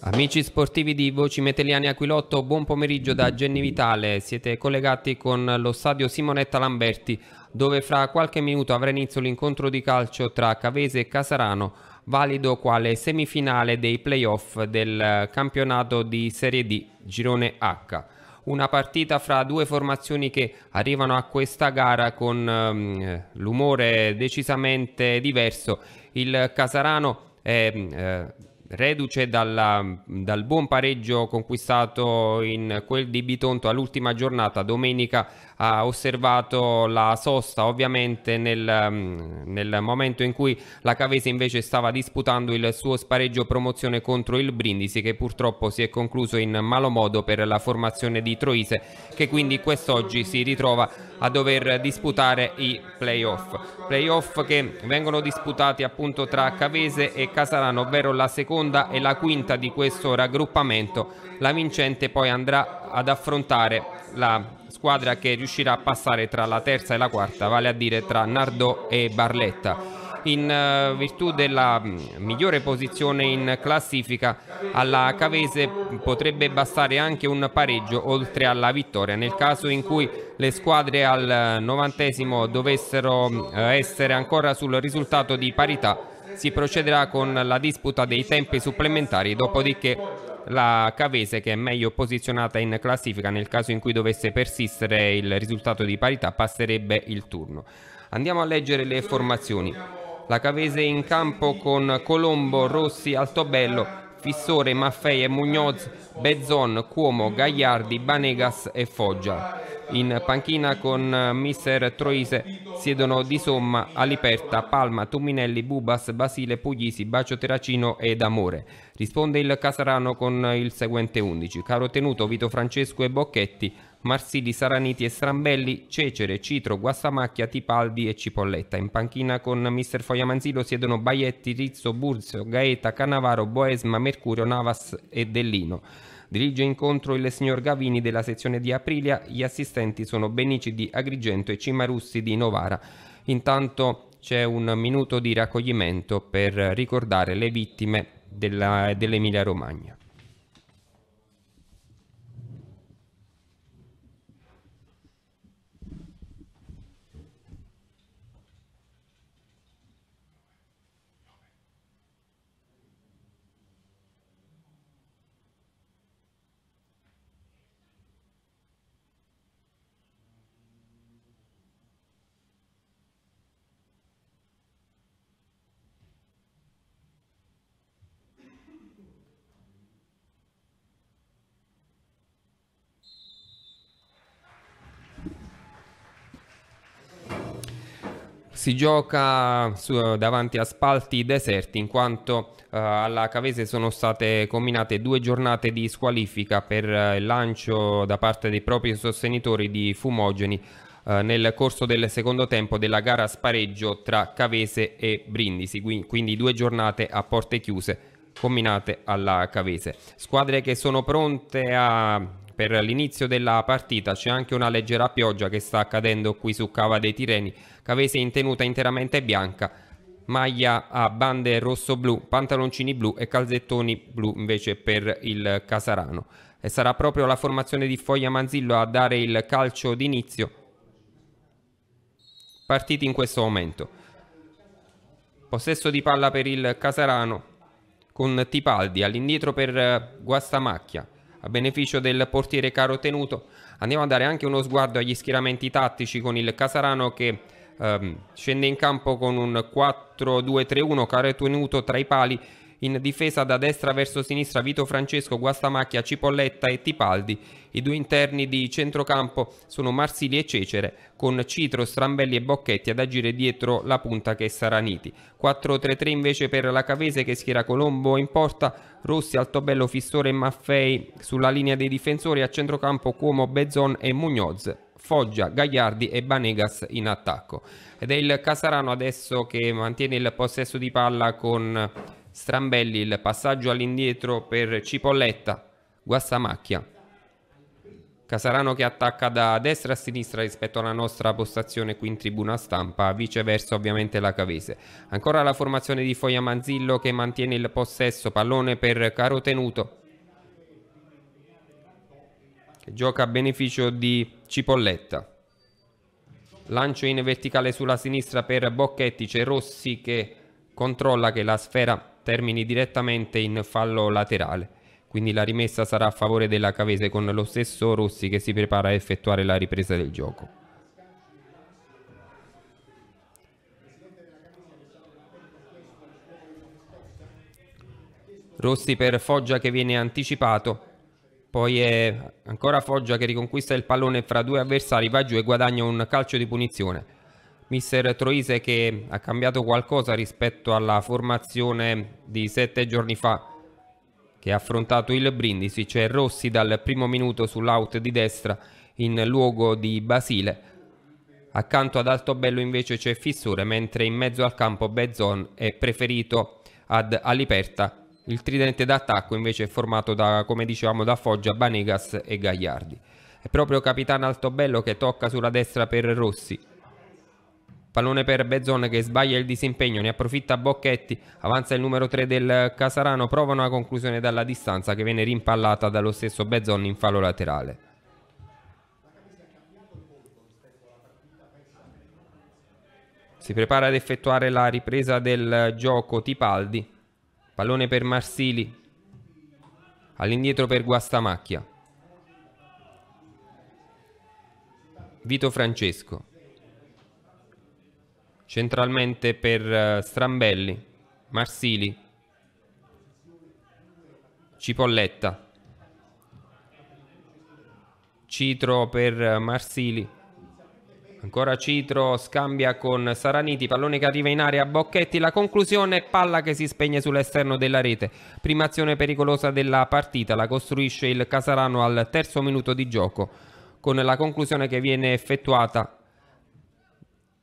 Amici sportivi di Voci Meteliani Aquilotto, buon pomeriggio da Genni Vitale. Siete collegati con lo stadio Simonetta Lamberti, dove fra qualche minuto avrà inizio l'incontro di calcio tra Cavese e Casarano, valido quale semifinale dei playoff del campionato di Serie D, girone H. Una partita fra due formazioni che arrivano a questa gara con um, l'umore decisamente diverso. Il Casarano è... Eh, reduce dalla, dal buon pareggio conquistato in quel di Bitonto all'ultima giornata domenica ha osservato la sosta ovviamente nel, mm, nel momento in cui la Cavese invece stava disputando il suo spareggio promozione contro il Brindisi che purtroppo si è concluso in malo modo per la formazione di Troise che quindi quest'oggi si ritrova a dover disputare i playoff. Playoff che vengono disputati appunto tra Cavese e Casalano, ovvero la seconda e la quinta di questo raggruppamento. La vincente poi andrà ad affrontare la squadra che riuscirà a passare tra la terza e la quarta, vale a dire tra Nardò e Barletta in eh, virtù della mm, migliore posizione in classifica alla Cavese potrebbe bastare anche un pareggio oltre alla vittoria nel caso in cui le squadre al eh, novantesimo dovessero mm, eh, essere ancora sul risultato di parità si procederà con la disputa dei tempi supplementari, dopodiché la Cavese che è meglio posizionata in classifica nel caso in cui dovesse persistere il risultato di parità passerebbe il turno. Andiamo a leggere le formazioni. La Cavese in campo con Colombo, Rossi, Altobello, Fissore, Maffei e Mugnoz, Bezzon, Cuomo, Gagliardi, Banegas e Foggia. In panchina con eh, mister Troise siedono di somma Aliperta, Palma, Tuminelli, Bubas, Basile, Puglisi, Bacio Terracino ed Amore. Risponde il Casarano con eh, il seguente 11. Caro Tenuto, Vito Francesco e Bocchetti, Marsili, Saraniti e Strambelli, Cecere, Citro, Guastamacchia, Tipaldi e Cipolletta. In panchina con Mister Foglia Fogliamanzilo siedono Baietti, Rizzo, Burzio, Gaeta, Canavaro, Boesma, Mercurio, Navas e Dellino. Dirige incontro il signor Gavini della sezione di Aprilia, gli assistenti sono Benici di Agrigento e Cimarussi di Novara. Intanto c'è un minuto di raccoglimento per ricordare le vittime dell'Emilia Romagna. Si gioca su, davanti a spalti deserti in quanto uh, alla Cavese sono state combinate due giornate di squalifica per uh, il lancio da parte dei propri sostenitori di fumogeni uh, nel corso del secondo tempo della gara spareggio tra Cavese e Brindisi, quindi due giornate a porte chiuse combinate alla Cavese. Squadre che sono pronte a per l'inizio della partita c'è anche una leggera pioggia che sta accadendo qui su Cava dei Tireni, Cavese in tenuta interamente bianca, maglia a bande rosso-blu, pantaloncini blu e calzettoni blu invece per il Casarano. E sarà proprio la formazione di Foglia Manzillo a dare il calcio d'inizio partiti in questo momento. Possesso di palla per il Casarano con Tipaldi, all'indietro per eh, Guastamacchia a beneficio del portiere caro tenuto. Andiamo a dare anche uno sguardo agli schieramenti tattici con il Casarano che ehm, scende in campo con un 4-2-3-1 caro tenuto tra i pali in difesa da destra verso sinistra Vito Francesco, Guastamacchia, Cipolletta e Tipaldi. I due interni di centrocampo sono Marsili e Cecere, con Citro, Strambelli e Bocchetti ad agire dietro la punta che è Saraniti. 4-3-3 invece per la Cavese che schiera Colombo in porta, Rossi, Altobello, Fistore e Maffei sulla linea dei difensori, a centrocampo Cuomo, Bezon e Mugnoz. Foggia, Gagliardi e Banegas in attacco. Ed è il Casarano adesso che mantiene il possesso di palla con Strambelli, il passaggio all'indietro per Cipolletta, Guassamacchia. Casarano che attacca da destra a sinistra rispetto alla nostra postazione qui in tribuna stampa, viceversa ovviamente la Cavese. Ancora la formazione di Foglia Manzillo che mantiene il possesso, pallone per Caro Tenuto. Che gioca a beneficio di Cipolletta. Lancio in verticale sulla sinistra per Bocchetti, c'è Rossi che controlla che la sfera termini direttamente in fallo laterale. Quindi la rimessa sarà a favore della Cavese con lo stesso Rossi che si prepara a effettuare la ripresa del gioco. Rossi per Foggia che viene anticipato, poi è ancora Foggia che riconquista il pallone fra due avversari, va giù e guadagna un calcio di punizione mister Troise che ha cambiato qualcosa rispetto alla formazione di sette giorni fa che ha affrontato il Brindisi, c'è cioè Rossi dal primo minuto sull'out di destra in luogo di Basile. Accanto ad Altobello invece c'è Fissore, mentre in mezzo al campo Bezzon è preferito ad Aliperta. Il tridente d'attacco invece è formato da, come dicevamo, da Foggia, Banegas e Gagliardi. È proprio capitano Altobello che tocca sulla destra per Rossi, Pallone per Bezzon che sbaglia il disimpegno, ne approfitta Bocchetti, avanza il numero 3 del Casarano, prova una conclusione dalla distanza che viene rimpallata dallo stesso Bezzon in fallo laterale. Si prepara ad effettuare la ripresa del gioco Tipaldi, pallone per Marsili, all'indietro per Guastamacchia. Vito Francesco centralmente per eh, Strambelli, Marsili, Cipolletta, Citro per eh, Marsili, ancora Citro scambia con Saraniti, pallone che arriva in area, Bocchetti, la conclusione, palla che si spegne sull'esterno della rete, prima azione pericolosa della partita, la costruisce il Casarano al terzo minuto di gioco, con la conclusione che viene effettuata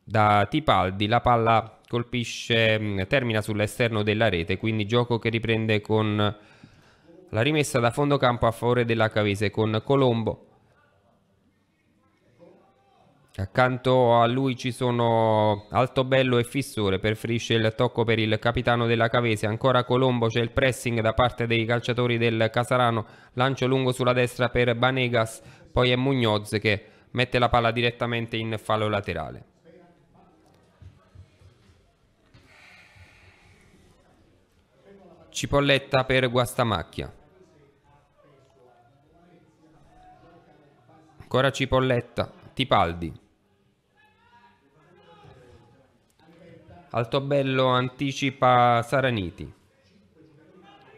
da Tipaldi la palla colpisce, mm, termina sull'esterno della rete, quindi gioco che riprende con la rimessa da fondo campo a favore della Cavese con Colombo. Accanto a lui ci sono Altobello e Fissore, preferisce il tocco per il capitano della Cavese, ancora Colombo, c'è il pressing da parte dei calciatori del Casarano, lancio lungo sulla destra per Banegas, poi è Mugnoz che mette la palla direttamente in fallo laterale. cipolletta per guastamacchia. Ancora cipolletta, Tipaldi. Altobello anticipa Saraniti.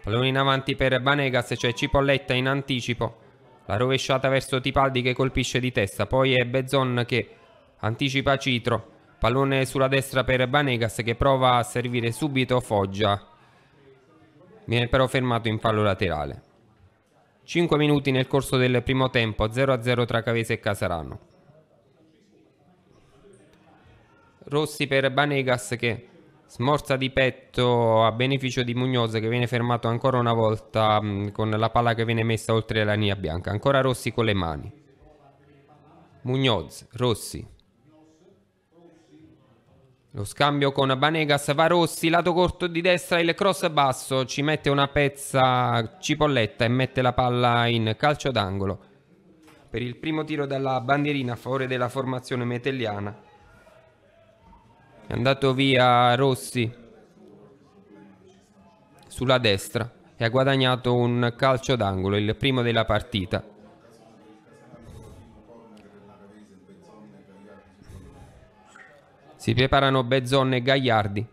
Pallone in avanti per Banegas, c'è cioè Cipolletta in anticipo. La rovesciata verso Tipaldi che colpisce di testa. Poi è Bezzon che anticipa Citro. Pallone sulla destra per Banegas che prova a servire subito Foggia. Viene però fermato in fallo laterale. 5 minuti nel corso del primo tempo, 0-0 tra Cavese e Casarano. Rossi per Banegas che smorza di petto a beneficio di Mugnoz che viene fermato ancora una volta mh, mm, con la palla che viene messa oltre la linea bianca. Ancora Rossi con le mani. Mugnoz, Rossi, lo scambio con Banegas va Rossi, lato corto di destra, il cross basso, ci mette una pezza cipolletta e mette la palla in calcio d'angolo. Per il primo tiro dalla bandierina a favore della formazione metelliana. È andato via Rossi sulla destra e ha guadagnato un calcio d'angolo, il primo della partita. Si preparano Bezzon e Gagliardi.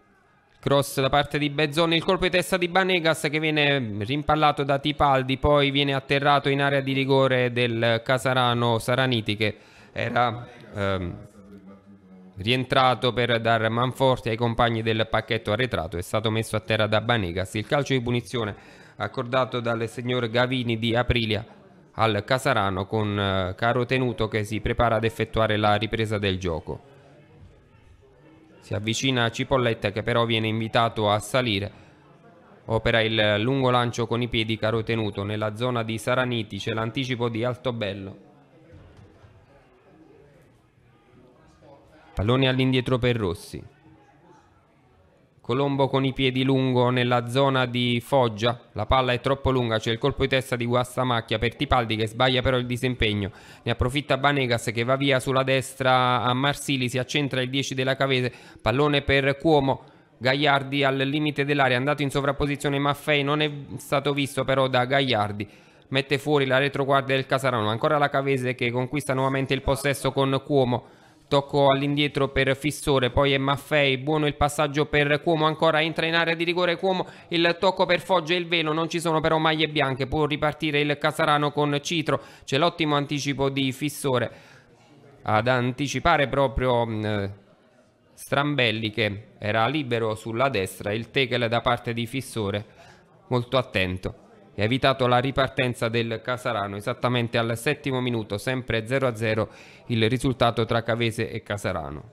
Cross da parte di Bezzon, il colpo di testa di Banegas che viene rimpallato da Tipaldi, poi viene atterrato in area di rigore del Casarano Saraniti che era ehm, rientrato per dar manforte ai compagni del pacchetto arretrato, è stato messo a terra da Banegas. Il calcio di punizione accordato dal signor Gavini di Aprilia al Casarano con eh, Caro Tenuto che si prepara ad effettuare la ripresa del gioco. Si avvicina a Cipolletta che però viene invitato a salire. Opera il lungo lancio con i piedi caro tenuto nella zona di Saraniti, c'è l'anticipo di Altobello. Pallone all'indietro per Rossi. Colombo con i piedi lungo nella zona di Foggia, la palla è troppo lunga, c'è il colpo di testa di Guastamacchia per Tipaldi che sbaglia però il disimpegno, ne approfitta Banegas che va via sulla destra a Marsili, si accentra il 10 della Cavese, pallone per Cuomo, Gagliardi al limite dell'area, andato in sovrapposizione Maffei, non è stato visto però da Gagliardi, mette fuori la retroguardia del Casarano, ancora la Cavese che conquista nuovamente il possesso con Cuomo, Tocco all'indietro per Fissore, poi è Maffei, buono il passaggio per Cuomo, ancora entra in area di rigore Cuomo, il tocco per Foggia e il velo, non ci sono però maglie bianche, può ripartire il Casarano con Citro, c'è l'ottimo anticipo di Fissore ad anticipare proprio eh, Strambelli che era libero sulla destra, il tekel da parte di Fissore, molto attento e ha evitato la ripartenza del Casarano. Esattamente al settimo minuto, sempre 0-0, il risultato tra Cavese e Casarano.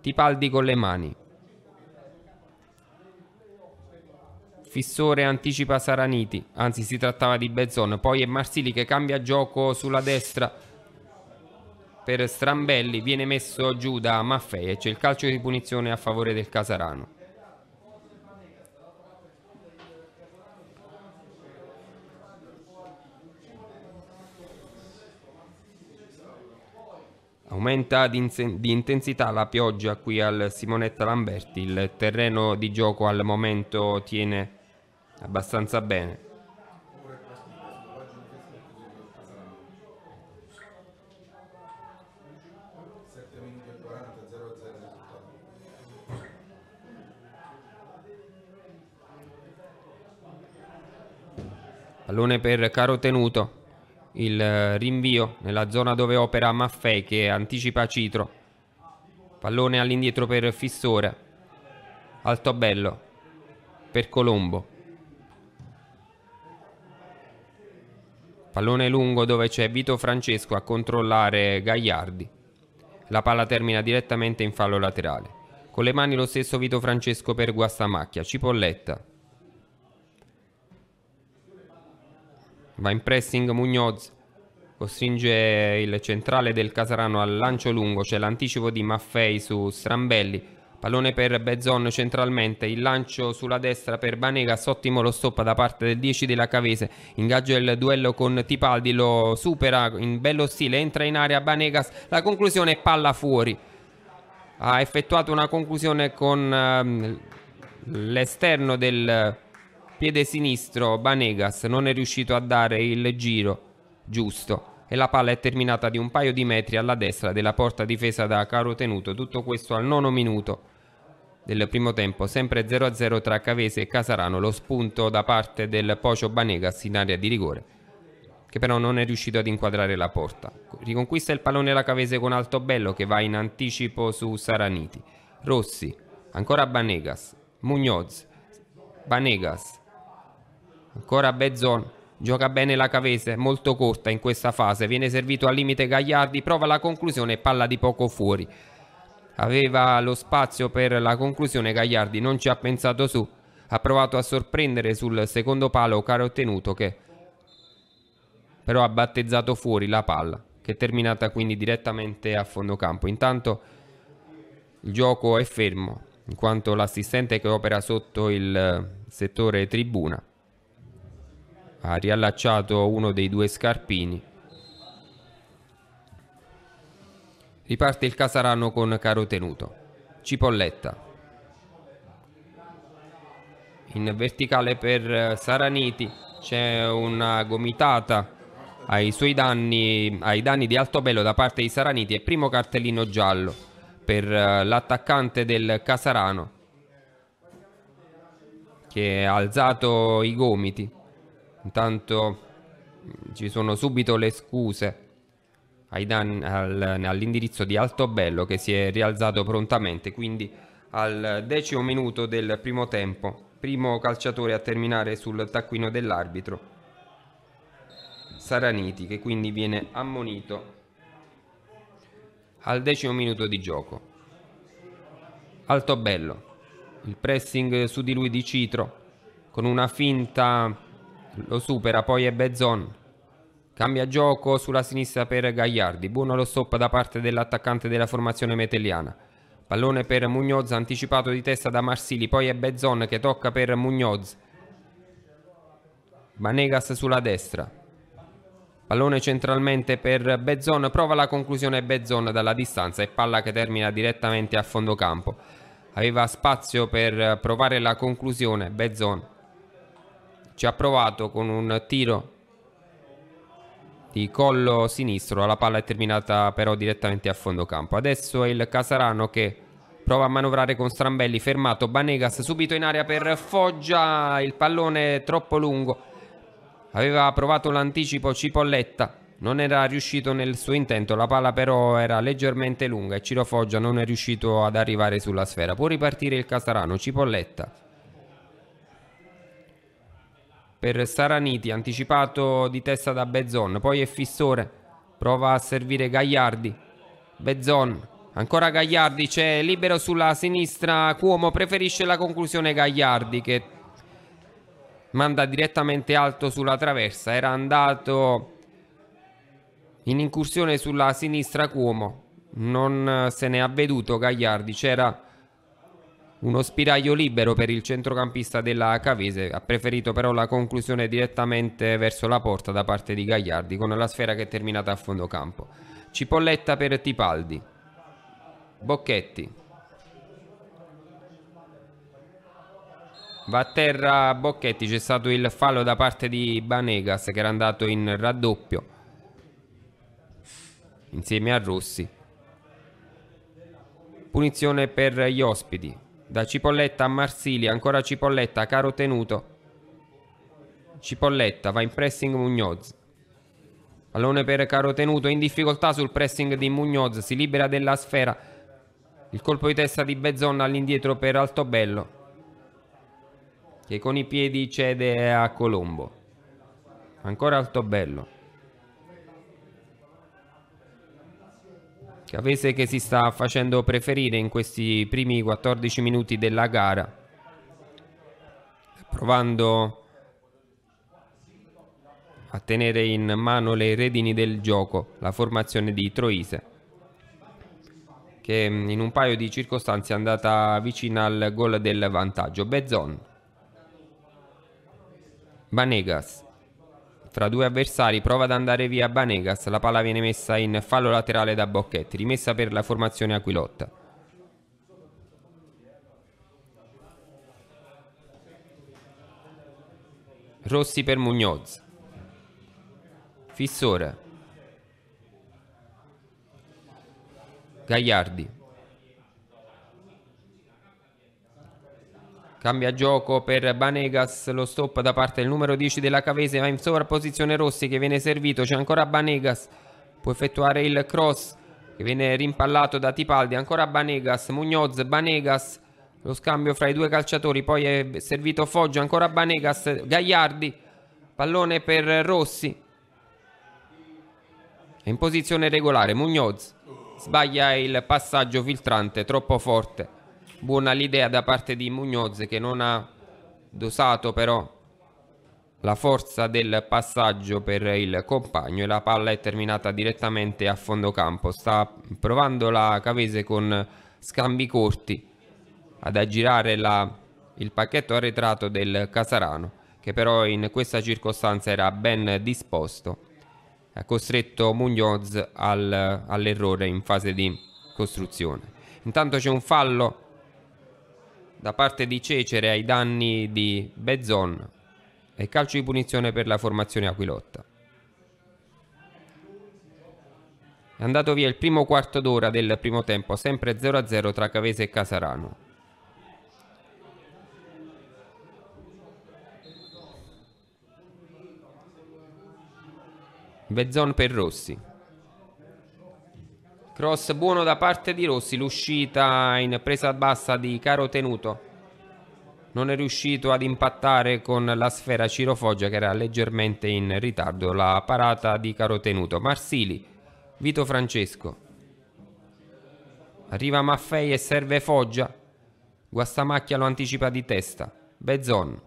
Tipaldi con le mani. Fissore anticipa Saraniti, anzi si trattava di Bezzon, poi è Marsili che cambia gioco sulla destra per Strambelli, viene messo giù da Maffei e c'è il calcio di punizione a favore del Casarano. Aumenta di, di, intensità la pioggia qui al Simonetta Lamberti, il terreno di gioco al momento tiene abbastanza bene. Pallone per caro tenuto il eh, rinvio nella zona dove opera Maffei che anticipa Citro pallone all'indietro per Fissore Altobello per Colombo pallone lungo dove c'è Vito Francesco a controllare Gagliardi la palla termina direttamente in fallo laterale con le mani lo stesso Vito Francesco per Guastamacchia Cipolletta Va in pressing Mugnoz, costringe il centrale del Casarano al lancio lungo, c'è l'anticipo di Maffei su Strambelli, pallone per Bezzon centralmente, il lancio sulla destra per Banegas, ottimo lo stoppa da parte del 10 della Cavese, ingaggia il duello con Tipaldi, lo supera in bello stile, entra in area Banegas, la conclusione palla fuori, ha effettuato una conclusione con ehm, l'esterno del Piede sinistro, Banegas non è riuscito a dare il giro giusto e la palla è terminata di un paio di metri alla destra della porta difesa da Caro Tenuto. Tutto questo al nono minuto del primo tempo, sempre 0-0 tra Cavese e Casarano. Lo spunto da parte del Pocio Banegas in area di rigore, che però non è riuscito ad inquadrare la porta. Riconquista il pallone la Cavese con Altobello che va in anticipo su Saraniti. Rossi, ancora Banegas, Mugnoz, Banegas, Ancora Bezzon. Gioca bene la Cavese, molto corta in questa fase, viene servito al limite Gagliardi, prova la conclusione palla di poco fuori. Aveva lo spazio per la conclusione, Gagliardi non ci ha pensato su, ha provato a sorprendere sul secondo palo caro ottenuto che però ha battezzato fuori la palla, che è terminata quindi direttamente a fondo campo. Intanto il gioco è fermo, in quanto l'assistente che opera sotto il settore tribuna ha riallacciato uno dei due scarpini. Riparte il Casarano con caro tenuto. Cipolletta. In verticale per Saraniti c'è una gomitata ai suoi danni, ai danni di Altobello da parte di Saraniti e primo cartellino giallo per eh, l'attaccante del Casarano che ha alzato i gomiti. Intanto mm, ci sono subito le scuse danni, al, all'indirizzo di Altobello che si è rialzato prontamente, quindi al decimo minuto del primo tempo, primo calciatore a terminare sul taccuino dell'arbitro, Saraniti, che quindi viene ammonito al decimo minuto di gioco. Altobello, il pressing su di lui di Citro, con una finta lo supera poi è Bezzon cambia gioco sulla sinistra per Gagliardi buono lo stop da parte dell'attaccante della formazione metelliana pallone per Mugnoz anticipato di testa da Marsili poi è Bezzon che tocca per Mugnoz Banegas sulla destra pallone centralmente per Bezzon prova la conclusione Bezzon dalla distanza e palla che termina direttamente a fondo campo aveva spazio per provare la conclusione Bezzon ci ha provato con un tiro di collo sinistro, la palla è terminata però direttamente a fondo campo. Adesso è il Casarano che prova a manovrare con Strambelli, fermato Banegas subito in aria per Foggia, il pallone troppo lungo. Aveva provato l'anticipo Cipolletta, non era riuscito nel suo intento, la palla però era leggermente lunga e Ciro Foggia non è riuscito ad arrivare sulla sfera. Può ripartire il Casarano, Cipolletta per Saraniti, anticipato di testa da Bezon, poi è Fissore, prova a servire Gagliardi, Bezon, ancora Gagliardi, c'è libero sulla sinistra, Cuomo preferisce la conclusione Gagliardi che manda direttamente alto sulla traversa, era andato in incursione sulla sinistra Cuomo, non se ne è avveduto Gagliardi, c'era uno spiraglio libero per il centrocampista della Cavese ha preferito però la conclusione direttamente verso la porta da parte di Gagliardi con la sfera che è terminata a fondo campo. Cipolletta per Tipaldi. Bocchetti. Va a terra Bocchetti, c'è stato il fallo da parte di Banegas che era andato in raddoppio insieme a Rossi. Punizione per gli ospiti. Da Cipolletta a Marsili, ancora Cipolletta, caro tenuto. Cipolletta va in pressing Mugnoz. Pallone per caro tenuto, in difficoltà sul pressing di Mugnoz, si libera della sfera. Il colpo di testa di Bezzon all'indietro per Altobello, che con i piedi cede a Colombo. Ancora Altobello. Cavese che si sta facendo preferire in questi primi 14 minuti della gara provando a tenere in mano le redini del gioco la formazione di Troise che mm, in un paio di circostanze è andata vicina al gol del vantaggio Bezzon Banegas fra due avversari, prova ad andare via Banegas, la palla viene messa in fallo laterale da Bocchetti, rimessa per la formazione Aquilotta. Rossi per Mugnoz. Fissore. Gagliardi. Cambia gioco per Banegas, lo stop da parte del numero 10 della Cavese, va in sovrapposizione Rossi che viene servito, c'è ancora Banegas, può effettuare il cross che viene rimpallato da Tipaldi, ancora Banegas, Mugnoz, Banegas, lo scambio fra i due calciatori, poi è servito Foggia, ancora Banegas, Gagliardi, pallone per Rossi, è in posizione regolare, Mugnoz sbaglia il passaggio filtrante, troppo forte buona l'idea da parte di Mugnoz che non ha dosato però la forza del passaggio per il compagno e la palla è terminata direttamente a fondo campo sta provando la Cavese con scambi corti ad aggirare la, il pacchetto arretrato del Casarano che però in questa circostanza era ben disposto ha costretto Mugnoz al, all'errore in fase di costruzione intanto c'è un fallo da parte di Cecere ai danni di Bezzon e calcio di punizione per la formazione Aquilotta. È andato via il primo quarto d'ora del primo tempo, sempre 0-0 tra Cavese e Casarano. Bezzon per Rossi. Cross buono da parte di Rossi, l'uscita in presa bassa di Caro Tenuto. Non è riuscito ad impattare con la sfera Ciro Foggia che era leggermente in ritardo. La parata di Caro Tenuto. Marsili, Vito Francesco. Arriva Maffei e serve Foggia. Guastamacchia lo anticipa di testa. Bezzon.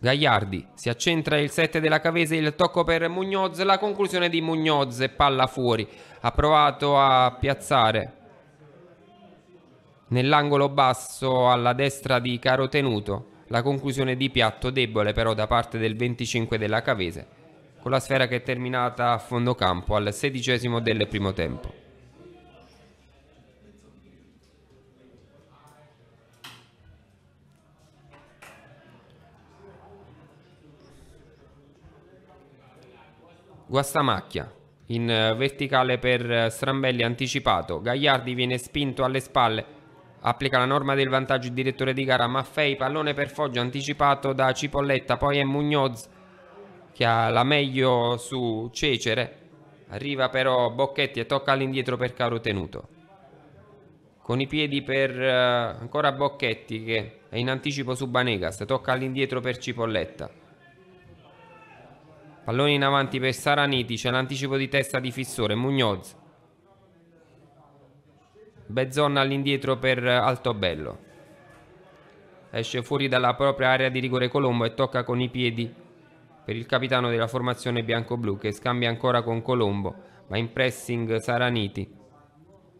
Gagliardi si accentra il 7 della Cavese, il tocco per Mugnoz, la conclusione di Mugnoz, palla fuori, ha provato a piazzare nell'angolo basso alla destra di Caro Tenuto, la conclusione di piatto debole però da parte del 25 della Cavese, con la sfera che è terminata a fondo campo al sedicesimo del primo tempo. guastamacchia in eh, verticale per eh, Strambelli anticipato, Gagliardi viene spinto alle spalle, applica la norma del vantaggio il direttore di gara, Maffei pallone per Foggio anticipato da Cipolletta, poi è Mugnoz che ha la meglio su Cecere, arriva però Bocchetti e tocca all'indietro per Caro Tenuto. Con i piedi per eh, ancora Bocchetti che è in anticipo su Banegas, tocca all'indietro per Cipolletta. Pallone in avanti per Saraniti, c'è l'anticipo di testa di Fissore, Mugnoz. Bezzonna all'indietro per Altobello. Esce fuori dalla propria area di rigore Colombo e tocca con i piedi per il capitano della formazione bianco-blu che scambia ancora con Colombo, ma in pressing Saraniti.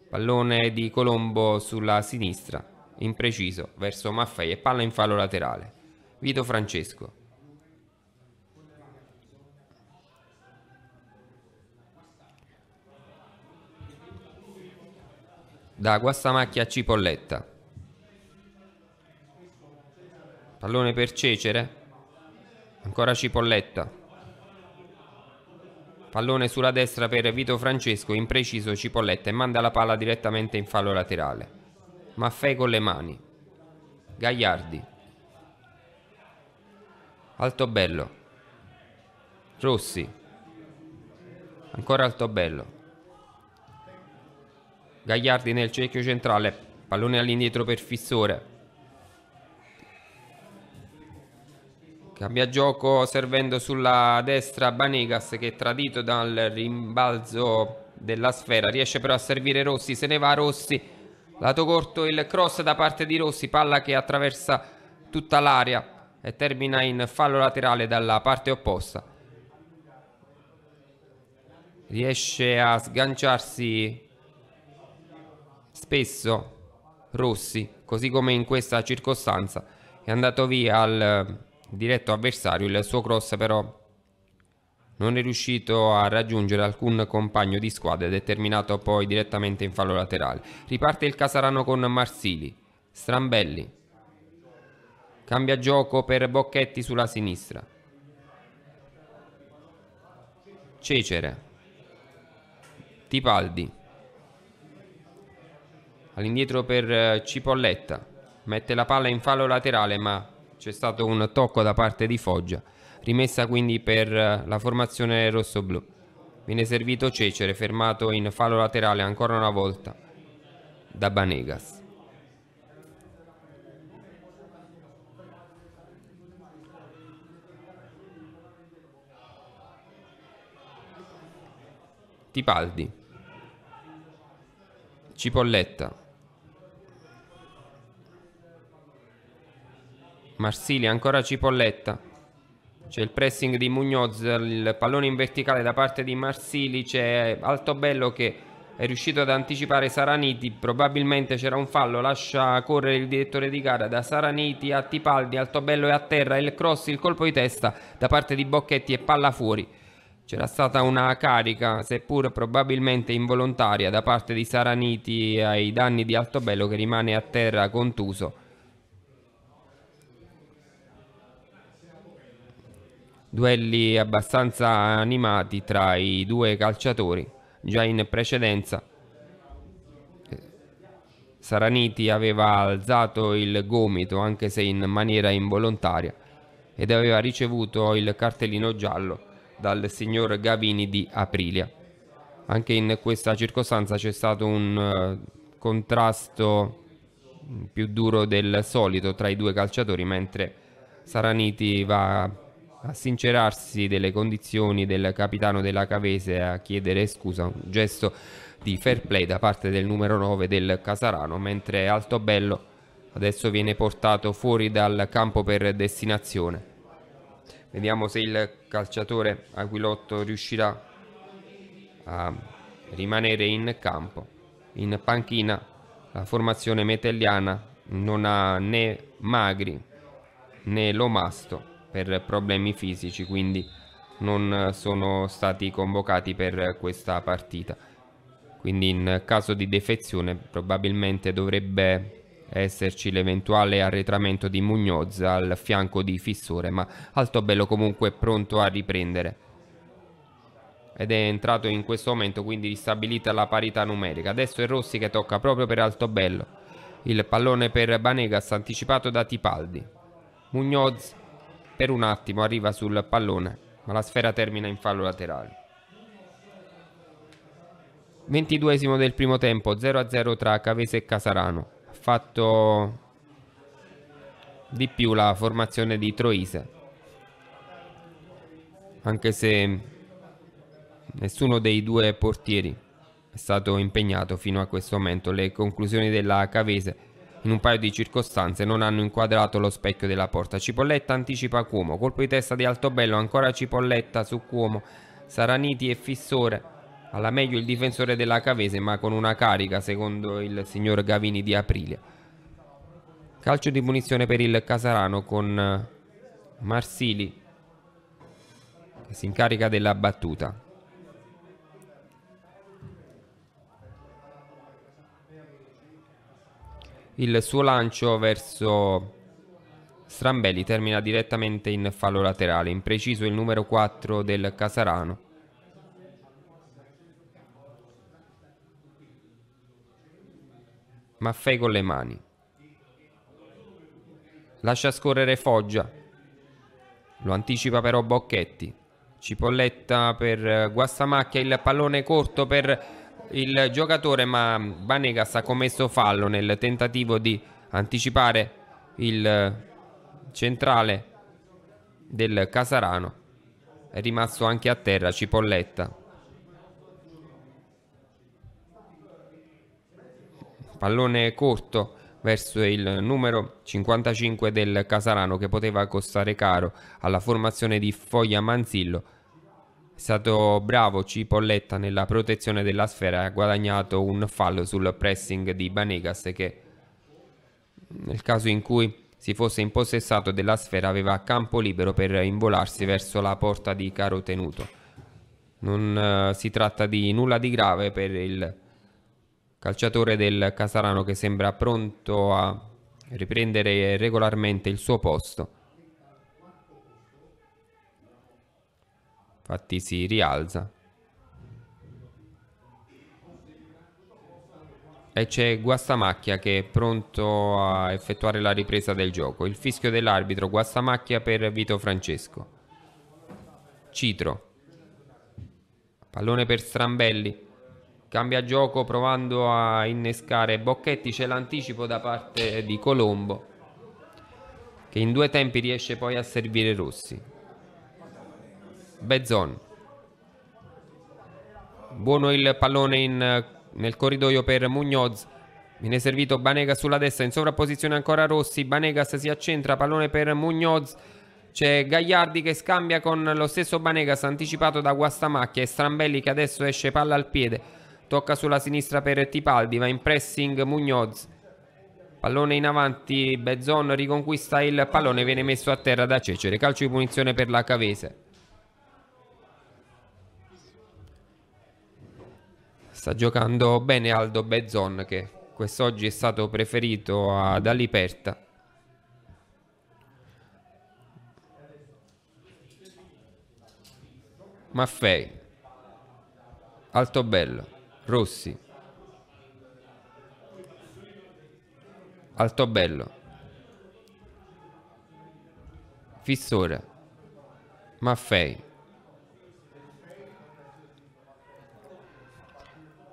Pallone di Colombo sulla sinistra, impreciso, verso Maffei e palla in fallo laterale. Vito Francesco. da Guastamacchia a Cipolletta. Pallone per Cecere. Ancora Cipolletta. Pallone sulla destra per Vito Francesco, impreciso Cipolletta e manda la palla direttamente in fallo laterale. Maffei con le mani. Gagliardi. Altobello. Rossi. Ancora Altobello. Gagliardi nel cerchio centrale, pallone all'indietro per Fissore. Cambia gioco servendo sulla destra Banegas che è tradito dal rimbalzo della sfera riesce però a servire Rossi, se ne va Rossi, lato corto il cross da parte di Rossi, palla che attraversa tutta l'area e termina in fallo laterale dalla parte opposta. Riesce a sganciarsi spesso Rossi, così come in questa circostanza, è andato via al eh, diretto avversario, il suo cross però non è riuscito a raggiungere alcun compagno di squadra ed è terminato poi direttamente in fallo laterale. Riparte il Casarano con Marsili, Strambelli, cambia gioco per Bocchetti sulla sinistra, Cecere, Tipaldi, all'indietro per eh, Cipolletta, mette la palla in fallo laterale ma c'è stato un tocco da parte di Foggia, rimessa quindi per eh, la formazione rossoblù. Viene servito Cecere, fermato in fallo laterale ancora una volta da Banegas. Tipaldi Cipolletta Marsili ancora Cipolletta. C'è il pressing di Mugnoz, il pallone in verticale da parte di Marsili, c'è Altobello che è riuscito ad anticipare Saraniti, probabilmente c'era un fallo, lascia correre il direttore di gara da Saraniti a Tipaldi, Altobello è a terra, il cross, il colpo di testa da parte di Bocchetti e palla fuori. C'era stata una carica, seppur probabilmente involontaria, da parte di Saraniti ai danni di Altobello che rimane a terra contuso. duelli abbastanza animati tra i due calciatori già in precedenza Saraniti aveva alzato il gomito anche se in maniera involontaria ed aveva ricevuto il cartellino giallo dal signor Gavini di Aprilia anche in questa circostanza c'è stato un eh, contrasto più duro del solito tra i due calciatori mentre Saraniti va a sincerarsi delle condizioni del capitano della Cavese e a chiedere scusa, un gesto di fair play da parte del numero 9 del Casarano, mentre Altobello adesso viene portato fuori dal campo per destinazione. Vediamo se il calciatore Aquilotto riuscirà a rimanere in campo. In panchina la formazione metelliana non ha né Magri né Lomasto per problemi fisici, quindi non sono stati convocati per questa partita. Quindi in caso di defezione probabilmente dovrebbe esserci l'eventuale arretramento di Mugnoz al fianco di Fissore, ma Altobello comunque è pronto a riprendere. Ed è entrato in questo momento, quindi ristabilita la parità numerica. Adesso è Rossi che tocca proprio per Altobello. Il pallone per Banegas anticipato da Tipaldi. Mugnoz per un attimo arriva sul pallone, ma la sfera termina in fallo laterale. 22 del primo tempo, 0-0 tra Cavese e Casarano. Ha fatto di più la formazione di Troise. Anche se nessuno dei due portieri è stato impegnato fino a questo momento. Le conclusioni della Cavese in un paio di circostanze non hanno inquadrato lo specchio della porta. Cipolletta anticipa Cuomo, colpo di testa di Altobello, ancora Cipolletta su Cuomo. Saraniti e Fissore. Alla meglio il difensore della Cavese, ma con una carica, secondo il signor Gavini di Aprilia. Calcio di punizione per il Casarano con eh, Marsili, che si incarica della battuta. Il suo lancio verso Strambelli termina direttamente in fallo laterale, impreciso il numero 4 del Casarano. Maffei con le mani. Lascia scorrere Foggia. Lo anticipa però Bocchetti. Cipolletta per Guastamacchia, il pallone corto per il giocatore ma Vanegas ha commesso fallo nel tentativo di anticipare il centrale del Casarano è rimasto anche a terra Cipolletta pallone corto verso il numero 55 del Casarano che poteva costare caro alla formazione di Foglia Manzillo è stato bravo Cipolletta nella protezione della sfera e ha guadagnato un fallo sul pressing di Banegas che nel caso in cui si fosse impossessato della sfera aveva campo libero per involarsi verso la porta di Caro Tenuto. Non eh, si tratta di nulla di grave per il calciatore del Casarano che sembra pronto a riprendere regolarmente il suo posto Infatti si rialza. E c'è Guastamacchia che è pronto a effettuare la ripresa del gioco. Il fischio dell'arbitro Guastamacchia per Vito Francesco. Citro. Pallone per Strambelli. Cambia gioco provando a innescare Bocchetti. C'è l'anticipo da parte di Colombo che in due tempi riesce poi a servire Rossi. Bezzon. Buono il pallone in, nel corridoio per Mugnoz. Viene servito Banegas sulla destra, in sovrapposizione ancora Rossi. Banegas si accentra, pallone per Mugnoz. C'è Gagliardi che scambia con lo stesso Banegas, anticipato da Guastamacchia. E Strambelli che adesso esce palla al piede. Tocca sulla sinistra per Tipaldi, va in pressing Mugnoz. Pallone in avanti, Bezzon riconquista il pallone, viene messo a terra da Cecere. Calcio di punizione per la Cavese. Sta giocando bene Aldo Bezzon che quest'oggi è stato preferito ad Aliperta. Maffei, Altobello, Rossi, Altobello, Fissore, Maffei.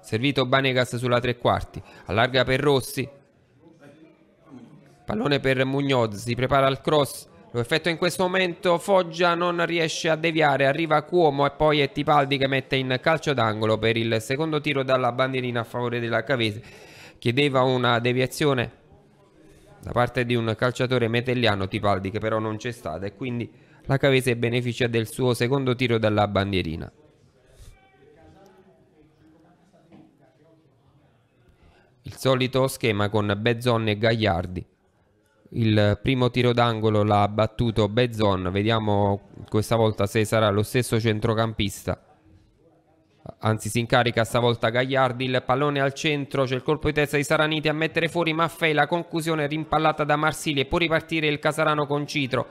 Servito Banegas sulla tre quarti, allarga per Rossi. Pallone per Mugnoz, si prepara al cross. Lo effetto in questo momento Foggia non riesce a deviare, arriva Cuomo e poi è Tipaldi che mette in calcio d'angolo per il secondo tiro dalla bandierina a favore della Cavese. Chiedeva una deviazione da parte di un calciatore metelliano Tipaldi che però non c'è stata e quindi la Cavese beneficia del suo secondo tiro dalla bandierina. solito schema con Bezzon e Gagliardi. Il primo tiro d'angolo l'ha battuto Bezzon, vediamo questa volta se sarà lo stesso centrocampista. Anzi si incarica stavolta Gagliardi, il pallone al centro, c'è il colpo di testa di Saraniti a mettere fuori Maffei, la conclusione rimpallata da Marsili e può ripartire il Casarano con Citro.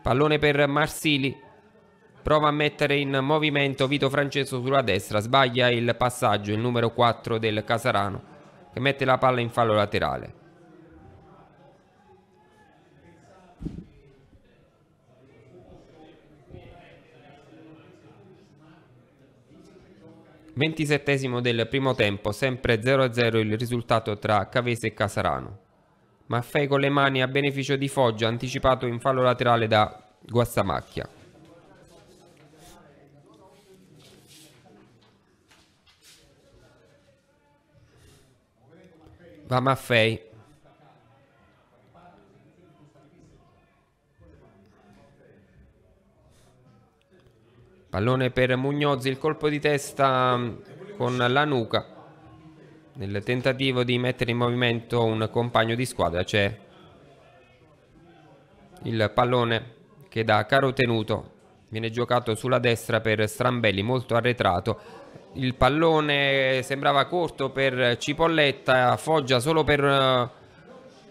Pallone per Marsili, prova a mettere in movimento Vito Francesco sulla destra, sbaglia il passaggio, il numero 4 del Casarano che mette la palla in fallo laterale. Ventisettesimo del primo tempo, sempre 0-0 il risultato tra Cavese e Casarano. Maffei con le mani a beneficio di Foggia, anticipato in fallo laterale da Guastamacchia. da Maffei. Pallone per Mugnozzi, il colpo di testa con la nuca nel tentativo di mettere in movimento un compagno di squadra c'è il pallone che da caro tenuto viene giocato sulla destra per Strambelli molto arretrato il pallone sembrava corto per Cipolletta, Foggia solo per eh,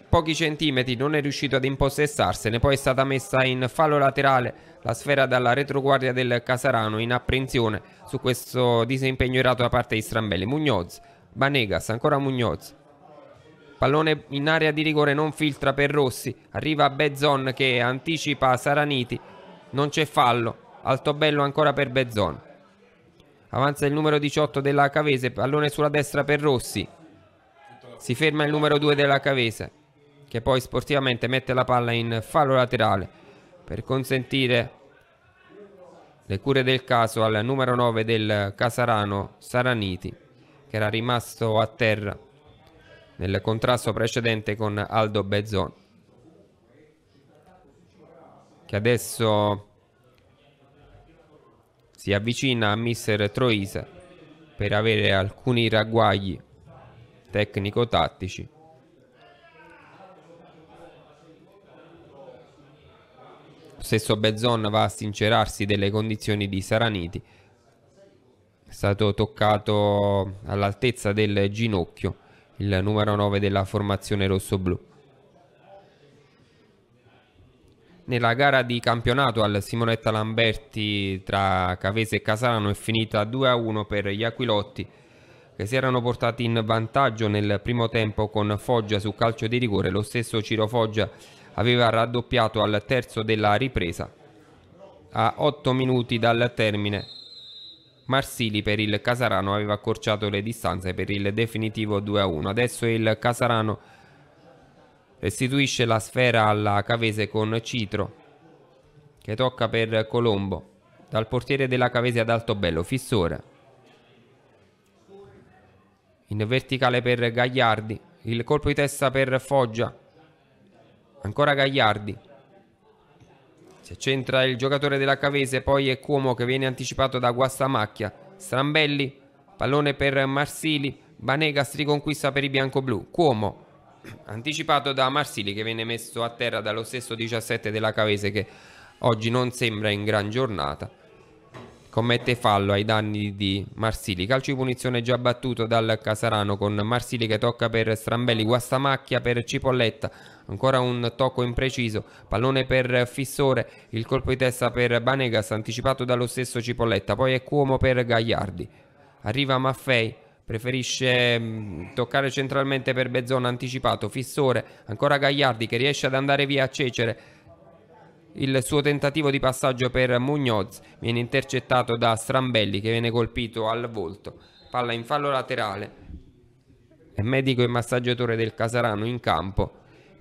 pochi centimetri non è riuscito ad impossessarsene, poi è stata messa in fallo laterale la sfera dalla retroguardia del Casarano in apprensione su questo disimpegno errato da parte di Strambelli. Mugnoz, Banegas, ancora Mugnoz. Pallone in area di rigore non filtra per Rossi, arriva Bezzon che anticipa Saraniti, non c'è fallo, Altobello ancora per Bezzon avanza il numero 18 della Cavese, pallone sulla destra per Rossi, si ferma il numero 2 della Cavese che poi sportivamente mette la palla in fallo laterale per consentire le cure del caso al numero 9 del Casarano Saraniti che era rimasto a terra nel contrasto precedente con Aldo Bezzon che adesso si avvicina a mister Troisa per avere alcuni ragguagli tecnico-tattici. Stesso Bezzon va a sincerarsi delle condizioni di Saraniti. È stato toccato all'altezza del ginocchio il numero 9 della formazione rossoblù. nella gara di campionato al Simonetta Lamberti tra Cavese e Casarano è finita 2-1 per gli Aquilotti che si erano portati in vantaggio nel primo tempo con Foggia su calcio di rigore. Lo stesso Ciro Foggia aveva raddoppiato al terzo della ripresa a 8 minuti dal termine. Marsili per il Casarano aveva accorciato le distanze per il definitivo 2-1. Adesso il Casarano Restituisce la sfera alla Cavese con Citro, che tocca per Colombo. Dal portiere della Cavese ad Altobello, Fissore. In verticale per Gagliardi. Il colpo di testa per Foggia. Ancora Gagliardi. Si centra il giocatore della Cavese, poi è Cuomo che viene anticipato da Guastamacchia. Strambelli, pallone per Marsili. Banegas riconquista per i bianco-blu. Cuomo anticipato da Marsili che viene messo a terra dallo stesso 17 della Cavese che oggi non sembra in gran giornata. Commette fallo ai danni di Marsili. Calcio di punizione già battuto dal Casarano con Marsili che tocca per Strambelli, Guastamacchia per Cipolletta. Ancora un tocco impreciso, pallone per Fissore, il colpo di testa per Banegas anticipato dallo stesso Cipolletta, poi è Cuomo per Gagliardi. Arriva Maffei, Preferisce mm, toccare centralmente per Bezzona, anticipato, fissore, ancora Gagliardi che riesce ad andare via a Cecere. Il suo tentativo di passaggio per Mugnoz viene intercettato da Strambelli che viene colpito al volto. Palla in fallo laterale. È medico e massaggiatore del Casarano in campo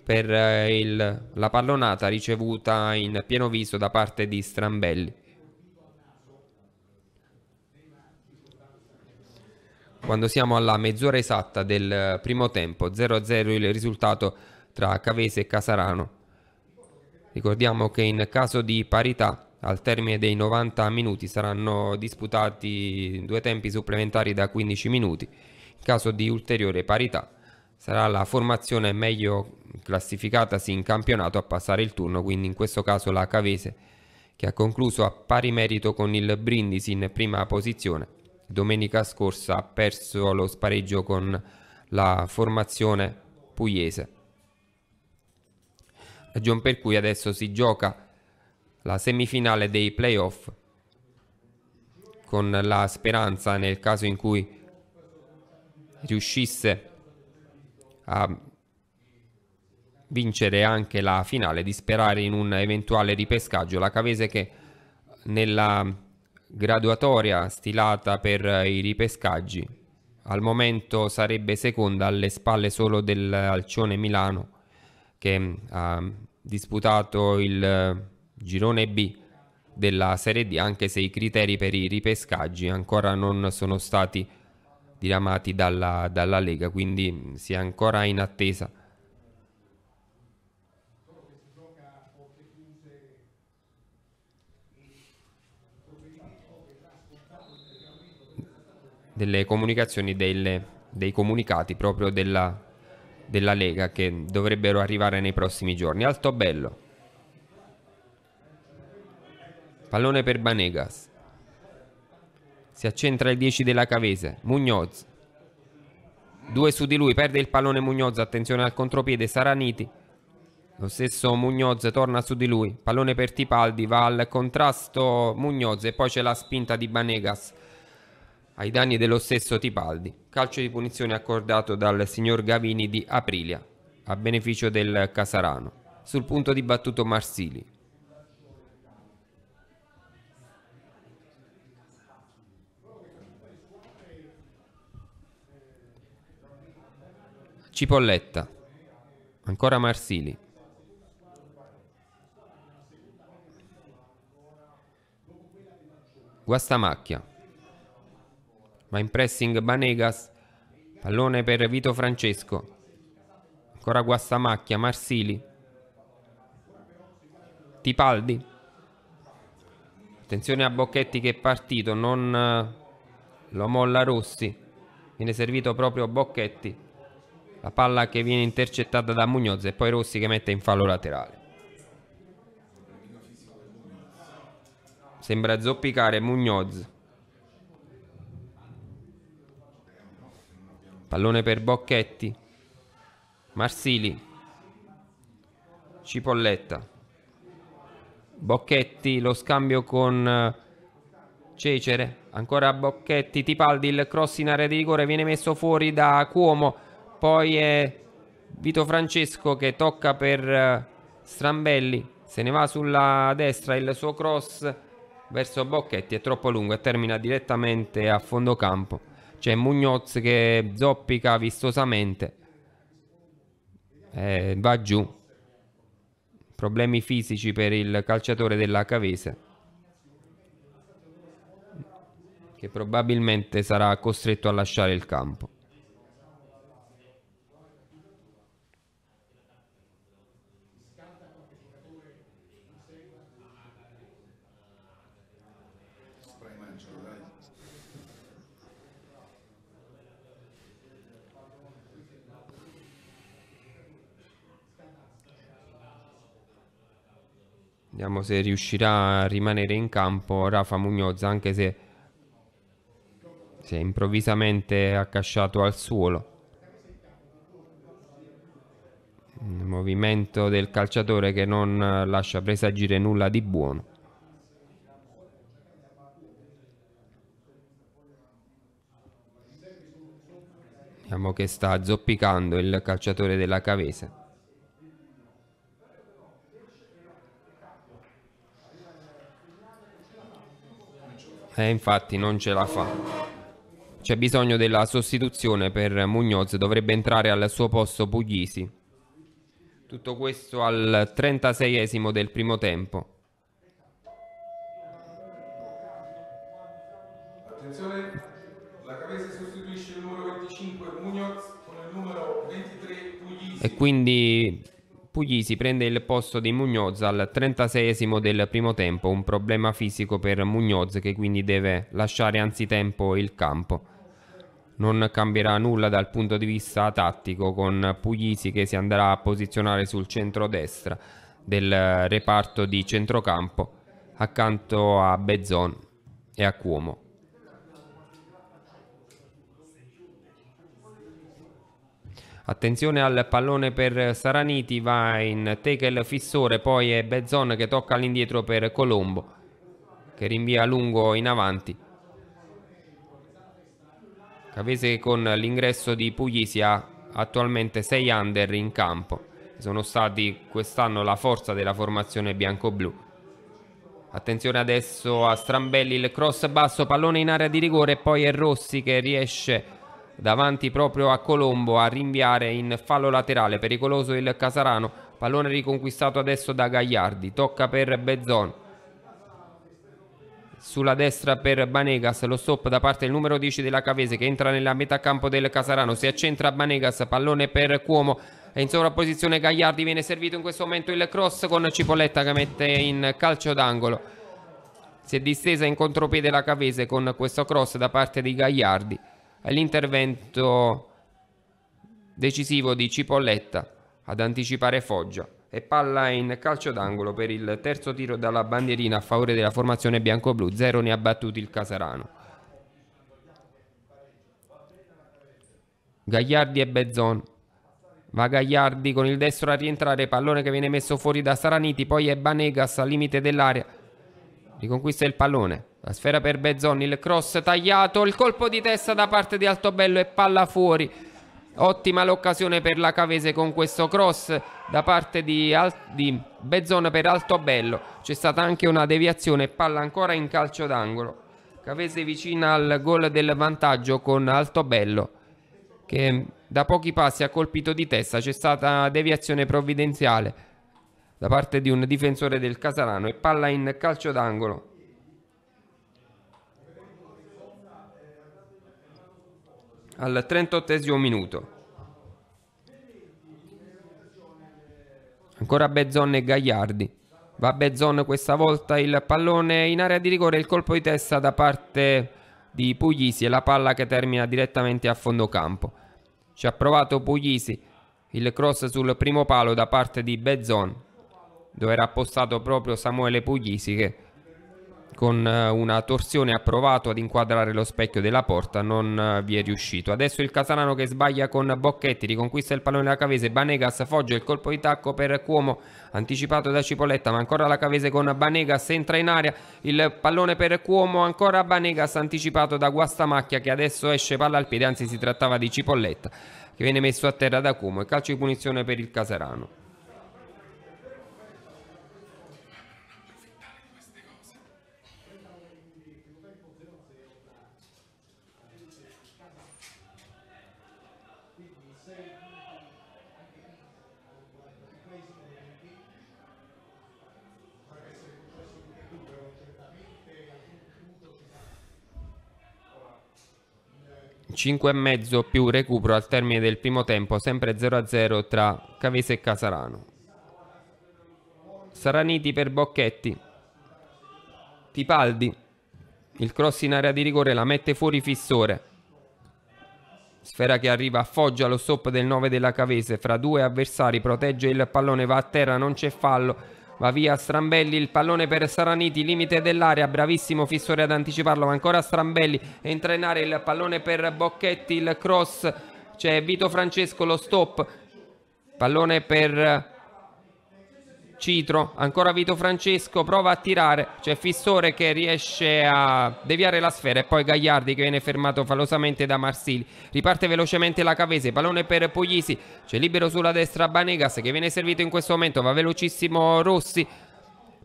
per eh, il, la pallonata ricevuta in pieno viso da parte di Strambelli. Quando siamo alla mezz'ora esatta del eh, primo tempo, 0-0 il risultato tra Cavese e Casarano. Ricordiamo che in caso di parità al termine dei 90 minuti saranno disputati due tempi supplementari da 15 minuti. In caso di ulteriore parità sarà la formazione meglio classificatasi in campionato a passare il turno, quindi in questo caso la Cavese che ha concluso a pari merito con il Brindisi in prima posizione domenica scorsa ha perso lo spareggio con la formazione pugliese. Ragion per cui adesso si gioca la semifinale dei playoff con la speranza nel caso in cui riuscisse a vincere anche la finale di sperare in un eventuale ripescaggio la Cavese che nella graduatoria stilata per eh, i ripescaggi. Al momento sarebbe seconda alle spalle solo del Alcione Milano che mm, ha disputato il eh, girone B della Serie D anche se i criteri per i ripescaggi ancora non sono stati diramati dalla, dalla Lega quindi mm, si è ancora in attesa delle comunicazioni, delle, dei comunicati proprio della, della Lega che dovrebbero arrivare nei prossimi giorni. Alto bello. Pallone per Banegas. Si accentra il 10 della Cavese. Mugnoz. Due su di lui, perde il pallone Mugnoz, attenzione al contropiede, Saraniti. Lo stesso Mugnoz torna su di lui, pallone per Tipaldi, va al contrasto Mugnoz e poi c'è la spinta di Banegas ai danni dello stesso Tipaldi. Calcio di punizione accordato dal signor Gavini di Aprilia a beneficio del Casarano. Sul punto di battuto Marsili. Cipolletta. Ancora Marsili. Guastamacchia ma in pressing Banegas, pallone per Vito Francesco, ancora Guassamacchia, Marsili, Tipaldi, attenzione a Bocchetti che è partito, non eh, lo molla Rossi, viene servito proprio Bocchetti, la palla che viene intercettata da Mugnoz e poi Rossi che mette in fallo laterale. Sembra zoppicare Mugnoz. Pallone per Bocchetti. Marsili. Cipolletta. Bocchetti, lo scambio con eh, Cecere. Ancora Bocchetti, Tipaldi, il cross in area di rigore viene messo fuori da Cuomo. Poi è Vito Francesco che tocca per eh, Strambelli. Se ne va sulla destra il suo cross verso Bocchetti è troppo lungo e termina direttamente a fondo campo. C'è Mugnoz che zoppica vistosamente. Eh, va giù. Problemi fisici per il calciatore della Cavese. Che probabilmente sarà costretto a lasciare il campo. Vediamo se riuscirà a rimanere in campo Rafa Mugnoz anche se si è improvvisamente accasciato al suolo. Il movimento del calciatore che non lascia presagire nulla di buono. Vediamo che sta zoppicando il calciatore della Cavese. Eh, infatti non ce la fa. C'è bisogno della sostituzione per Mugnoz, dovrebbe entrare al suo posto Puglisi. Tutto questo al 36esimo del primo tempo. Attenzione, la Cavese sostituisce il numero 25 Mugnoz con il numero 23 Puglisi. E quindi Puglisi prende il posto di Mugnoz al 36 del primo tempo, un problema fisico per Mugnoz che quindi deve lasciare anzitempo il campo. Non cambierà nulla dal punto di vista tattico con Puglisi che si andrà a posizionare sul centro-destra del reparto di centrocampo accanto a Bezzon e a Cuomo. Attenzione al pallone per Saraniti, va in Tekel fissore, poi è Bezzon che tocca all'indietro per Colombo, che rinvia lungo in avanti. Cavese con l'ingresso di Puglisi ha attualmente 6 under in campo. Sono stati quest'anno la forza della formazione bianco-blu. Attenzione adesso a Strambelli, il cross basso, pallone in area di rigore poi è Rossi che riesce a davanti proprio a Colombo a rinviare in fallo laterale pericoloso il Casarano pallone riconquistato adesso da Gagliardi tocca per Bezzon sulla destra per Banegas lo stop da parte del numero 10 della Cavese che entra nella metà campo del Casarano si accentra Banegas pallone per Cuomo è in sovrapposizione Gagliardi viene servito in questo momento il cross con Cipolletta che mette in calcio d'angolo si è distesa in contropiede la Cavese con questo cross da parte di Gagliardi l'intervento decisivo di Cipolletta ad anticipare Foggia e palla in calcio d'angolo per il terzo tiro dalla bandierina a favore della formazione bianco-blu, zero ne ha battuti il Casarano. Gagliardi e Bezzon. Va Gagliardi con il destro a rientrare, pallone che viene messo fuori da Saraniti, poi è Banegas al limite dell'area. Riconquista il pallone. La sfera per Bezzoni, il cross tagliato, il colpo di testa da parte di Altobello e palla fuori. Ottima l'occasione per la Cavese con questo cross da parte di, Al di Bezzon per Altobello. C'è stata anche una deviazione, palla ancora in calcio d'angolo. Cavese vicina al gol del vantaggio con Altobello che da pochi passi ha colpito di testa. C'è stata deviazione provvidenziale da parte di un difensore del Casalano e palla in calcio d'angolo. al 38 minuto. Ancora Bezzon e Gagliardi. Va Bezzon questa volta il pallone in area di rigore, il colpo di testa da parte di Puglisi e la palla che termina direttamente a fondo campo. Ci ha provato Puglisi, il cross sul primo palo da parte di Bezzon, dove era appostato proprio Samuele Puglisi che con eh, una torsione ha provato ad inquadrare lo specchio della porta, non eh, vi è riuscito. Adesso il Casalano che sbaglia con Bocchetti, riconquista il pallone alla Cavese, Banegas foggia il colpo di tacco per Cuomo, anticipato da Cipolletta, ma ancora la Cavese con Banegas, entra in aria, il pallone per Cuomo, ancora Banegas anticipato da Guastamacchia che adesso esce palla al piede, anzi si trattava di Cipolletta che viene messo a terra da Cuomo e calcio di punizione per il Casarano. 5,5 più recupero al termine del primo tempo, sempre 0-0 tra Cavese e Casarano. Saraniti per Bocchetti. Tipaldi. Il cross in area di rigore la mette fuori Fissore. Sfera che arriva a Foggia, lo stop del 9 della Cavese, fra due avversari, protegge il pallone, va a terra, non c'è fallo. Va via Strambelli, il pallone per Saraniti, limite dell'area, bravissimo Fissore ad anticiparlo, ma ancora Strambelli, entra in area il pallone per Bocchetti, il cross, c'è Vito Francesco, lo stop, pallone per Citro, ancora Vito Francesco, prova a tirare, c'è Fissore che riesce a deviare la sfera e poi Gagliardi che viene fermato falosamente da Marsili, riparte velocemente la Cavese, pallone per Puglisi, c'è libero sulla destra Banegas che viene servito in questo momento, va velocissimo Rossi,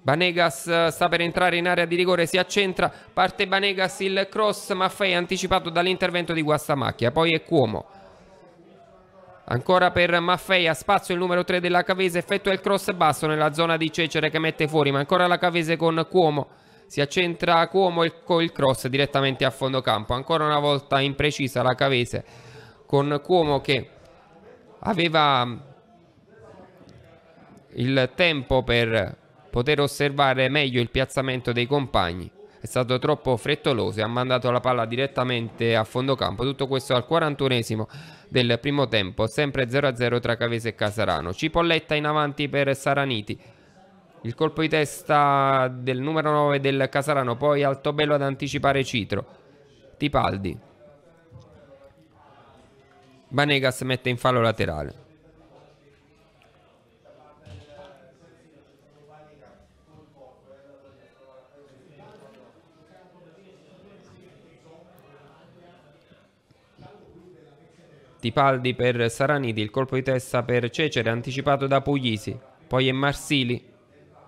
Banegas eh, sta per entrare in area di rigore, si accentra, parte Banegas il cross, Maffei anticipato dall'intervento di Guastamacchia, poi è Cuomo. Ancora per Maffei, a spazio il numero 3 della Cavese, effettua il cross basso nella zona di Cecere che mette fuori, ma ancora la Cavese con Cuomo. Si accentra Cuomo il, con il cross direttamente a fondo campo, ancora una volta imprecisa la Cavese con Cuomo che aveva mm, il tempo per poter osservare meglio il piazzamento dei compagni è stato troppo frettoloso e ha mandato la palla direttamente a fondo campo. Tutto questo al 41esimo del primo tempo, sempre 0-0 tra Cavese e Casarano. Cipolletta in avanti per Saraniti. Il colpo di testa del numero 9 del Casarano, poi Altobello ad anticipare Citro. Tipaldi. Banegas mette in fallo laterale. Tipaldi per Saraniti, il colpo di testa per Cecere anticipato da Puglisi, poi è Marsili,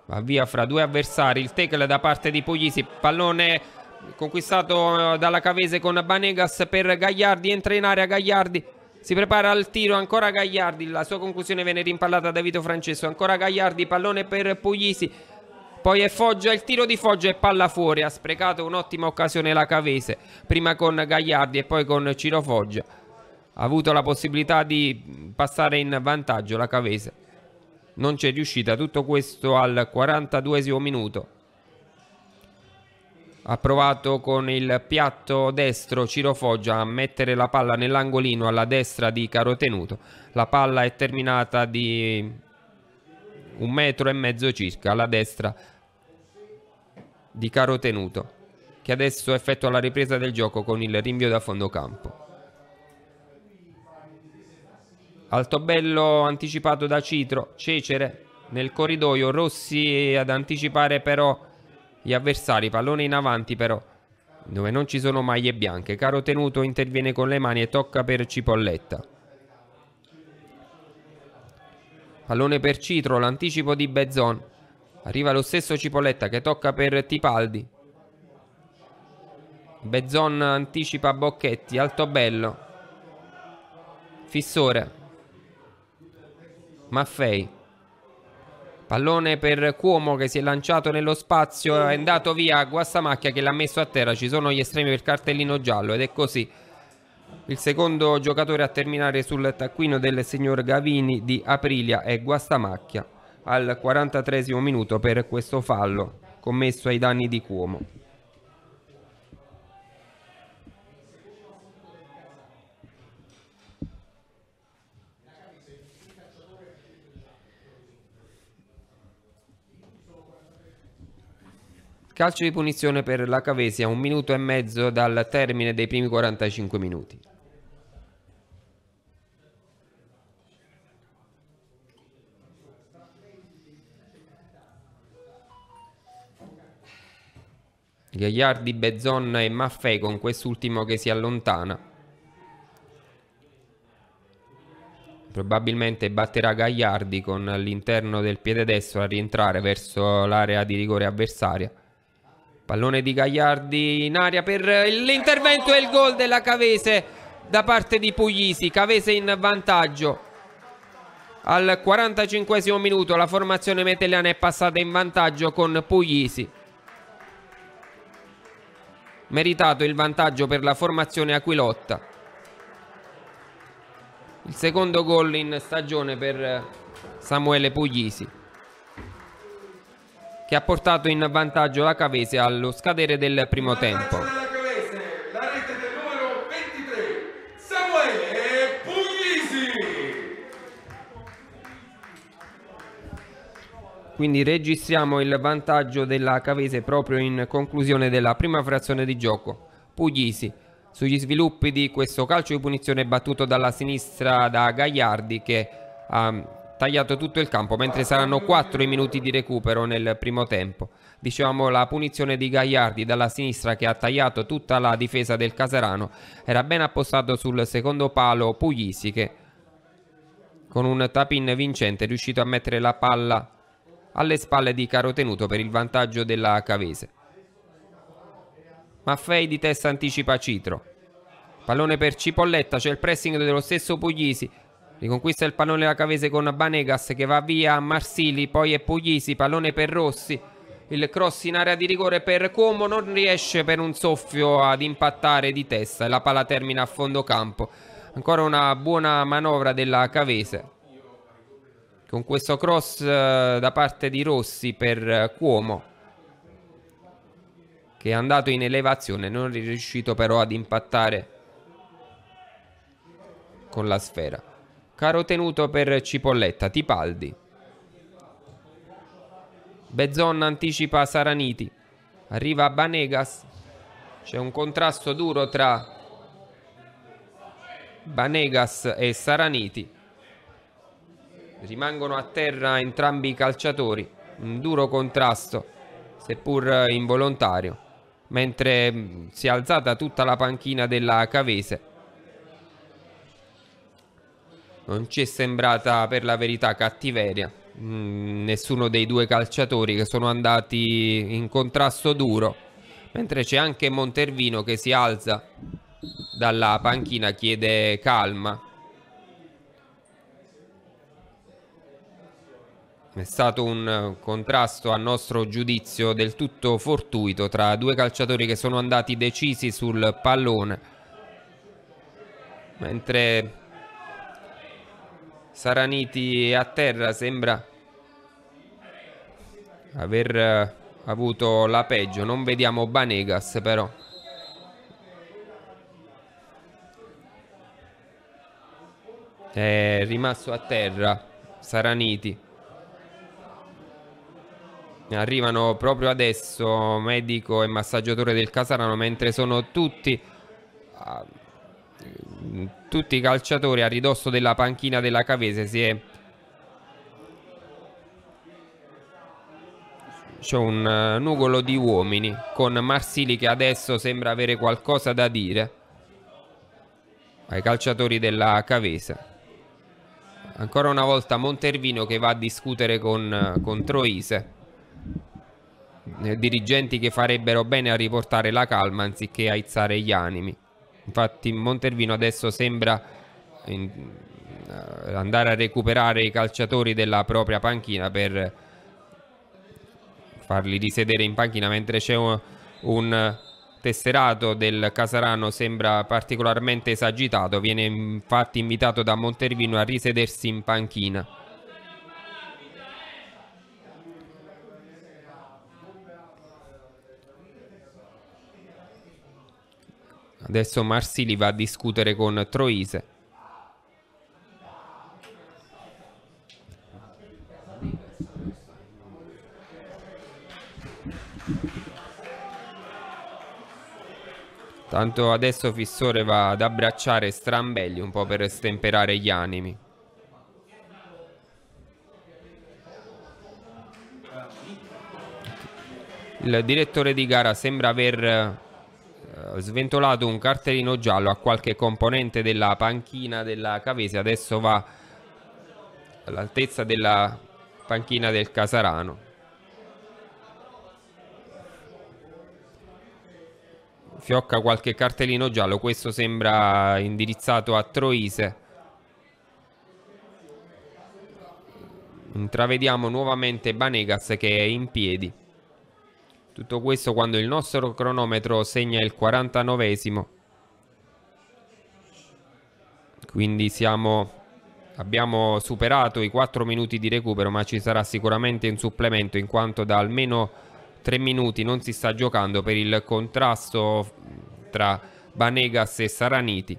va via fra due avversari, il tackle da parte di Puglisi, pallone conquistato eh, dalla Cavese con Banegas per Gagliardi, entra in area Gagliardi, si prepara al tiro, ancora Gagliardi, la sua conclusione viene rimpallata da Vito Francesco, ancora Gagliardi, pallone per Puglisi, poi è Foggia, il tiro di Foggia e palla fuori, ha sprecato un'ottima occasione la Cavese, prima con Gagliardi e poi con Ciro Foggia ha avuto la possibilità di passare in vantaggio la Cavese. Non c'è riuscita, tutto questo al 42 minuto. Ha provato con il piatto destro Ciro Foggia a mettere la palla nell'angolino alla destra di Carotenuto. La palla è terminata di un metro e mezzo circa alla destra di Carotenuto che adesso effettua la ripresa del gioco con il rinvio da fondo campo. Alto bello anticipato da Citro, Cecere nel corridoio, Rossi ad anticipare però gli avversari, pallone in avanti però dove non ci sono maglie bianche. Caro Tenuto interviene con le mani e tocca per Cipolletta. Pallone per Citro, l'anticipo di Bezzon. Arriva lo stesso Cipolletta che tocca per Tipaldi. Bezzon anticipa Bocchetti, alto bello. Fissore. Maffei. Pallone per Cuomo che si è lanciato nello spazio, è andato via Guastamacchia che l'ha messo a terra, ci sono gli estremi per cartellino giallo ed è così il secondo giocatore a terminare sul taccuino del signor Gavini di Aprilia è Guastamacchia al 43 minuto per questo fallo commesso ai danni di Cuomo. Calcio di punizione per la Cavesia, un minuto e mezzo dal termine dei primi 45 minuti. Gagliardi, Bezzon e Maffei con quest'ultimo che si allontana. Probabilmente batterà Gagliardi con l'interno del piede destro a rientrare verso l'area di rigore avversaria. Pallone di Gagliardi in aria per l'intervento e il gol della Cavese da parte di Puglisi. Cavese in vantaggio. Al 45 minuto la formazione metelliana è passata in vantaggio con Puglisi. Meritato il vantaggio per la formazione Aquilotta. Il secondo gol in stagione per Samuele Puglisi che ha portato in vantaggio la Cavese allo scadere del primo tempo. Quindi registriamo il vantaggio della Cavese proprio in conclusione della prima frazione di gioco. Puglisi sugli sviluppi di questo calcio di punizione battuto dalla sinistra da Gagliardi che ha tagliato tutto il campo, mentre saranno 4 i minuti di recupero nel primo tempo. Dicevamo la punizione di Gagliardi dalla sinistra che ha tagliato tutta la difesa del Caserano, era ben appostato sul secondo palo Puglisi che con un tapin vincente è riuscito a mettere la palla alle spalle di Carotenuto per il vantaggio della Cavese. Maffei di testa anticipa Citro. Pallone per Cipolletta, c'è il pressing dello stesso Puglisi Riconquista il pallone la Cavese con Banegas che va via a Marsili, poi è Puglisi, pallone per Rossi. Il cross in area di rigore per Como non riesce per un soffio ad impattare di testa e la palla termina a fondo campo. Ancora una buona manovra della Cavese. Con questo cross eh, da parte di Rossi per eh, Cuomo che è andato in elevazione, non è riuscito però ad impattare con la sfera. Caro tenuto per Cipolletta, Tipaldi. Bezzon anticipa Saraniti. Arriva Banegas. C'è un contrasto duro tra Banegas e Saraniti. Rimangono a terra entrambi i calciatori. Un duro contrasto, seppur involontario. Mentre si è alzata tutta la panchina della Cavese non ci è sembrata per la verità cattiveria. Mm, nessuno dei due calciatori che sono andati in contrasto duro. Mentre c'è anche Montervino che si alza dalla panchina, chiede calma. È stato un contrasto a nostro giudizio del tutto fortuito tra due calciatori che sono andati decisi sul pallone. Mentre Saraniti a terra sembra aver eh, avuto la peggio. Non vediamo Banegas però. È rimasto a terra Saraniti. Arrivano proprio adesso medico e massaggiatore del Casarano mentre sono tutti ah, tutti i calciatori a ridosso della panchina della Cavese si è c'è un eh, nugolo di uomini con Marsili che adesso sembra avere qualcosa da dire ai calciatori della Cavese ancora una volta Montervino che va a discutere con, eh, con Troise eh, dirigenti che farebbero bene a riportare la calma anziché aizzare gli animi Infatti Montervino adesso sembra in, uh, andare a recuperare i calciatori della propria panchina per farli risedere in panchina, mentre c'è un, un tesserato del Casarano sembra particolarmente esagitato, viene infatti invitato da Montervino a risedersi in panchina. Adesso Marsili va a discutere con Troise. Tanto adesso Fissore va ad abbracciare Strambelli un po' per stemperare gli animi. Il direttore di gara sembra aver eh, eh, sventolato un cartellino giallo a qualche componente della panchina della Cavese, adesso va all'altezza della panchina del Casarano. Fiocca qualche cartellino giallo, questo sembra indirizzato a Troise. Intravediamo nuovamente Banegas che è in piedi. Tutto questo quando il nostro cronometro segna il 49esimo. Quindi siamo, abbiamo superato i 4 minuti di recupero ma ci sarà sicuramente un supplemento in quanto da almeno 3 minuti non si sta giocando per il contrasto tra Banegas e Saraniti.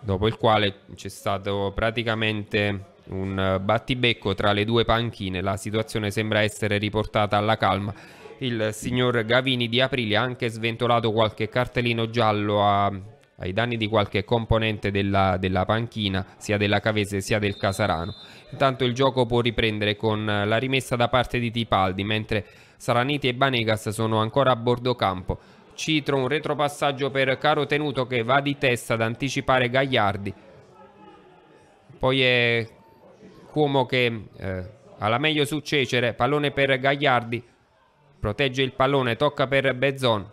Dopo il quale c'è stato praticamente un eh, battibecco tra le due panchine. La situazione sembra essere riportata alla calma. Il signor Gavini di Aprile ha anche sventolato qualche cartellino giallo a, ai danni di qualche componente della, della panchina, sia della Cavese sia del Casarano. Intanto il gioco può riprendere con eh, la rimessa da parte di Tipaldi, mentre Saraniti e Banegas sono ancora a bordo campo. Citro un retropassaggio per Caro Tenuto che va di testa ad anticipare Gagliardi. Poi è Cuomo che eh, alla meglio su Cecere, pallone per Gagliardi, protegge il pallone, tocca per Bezzon,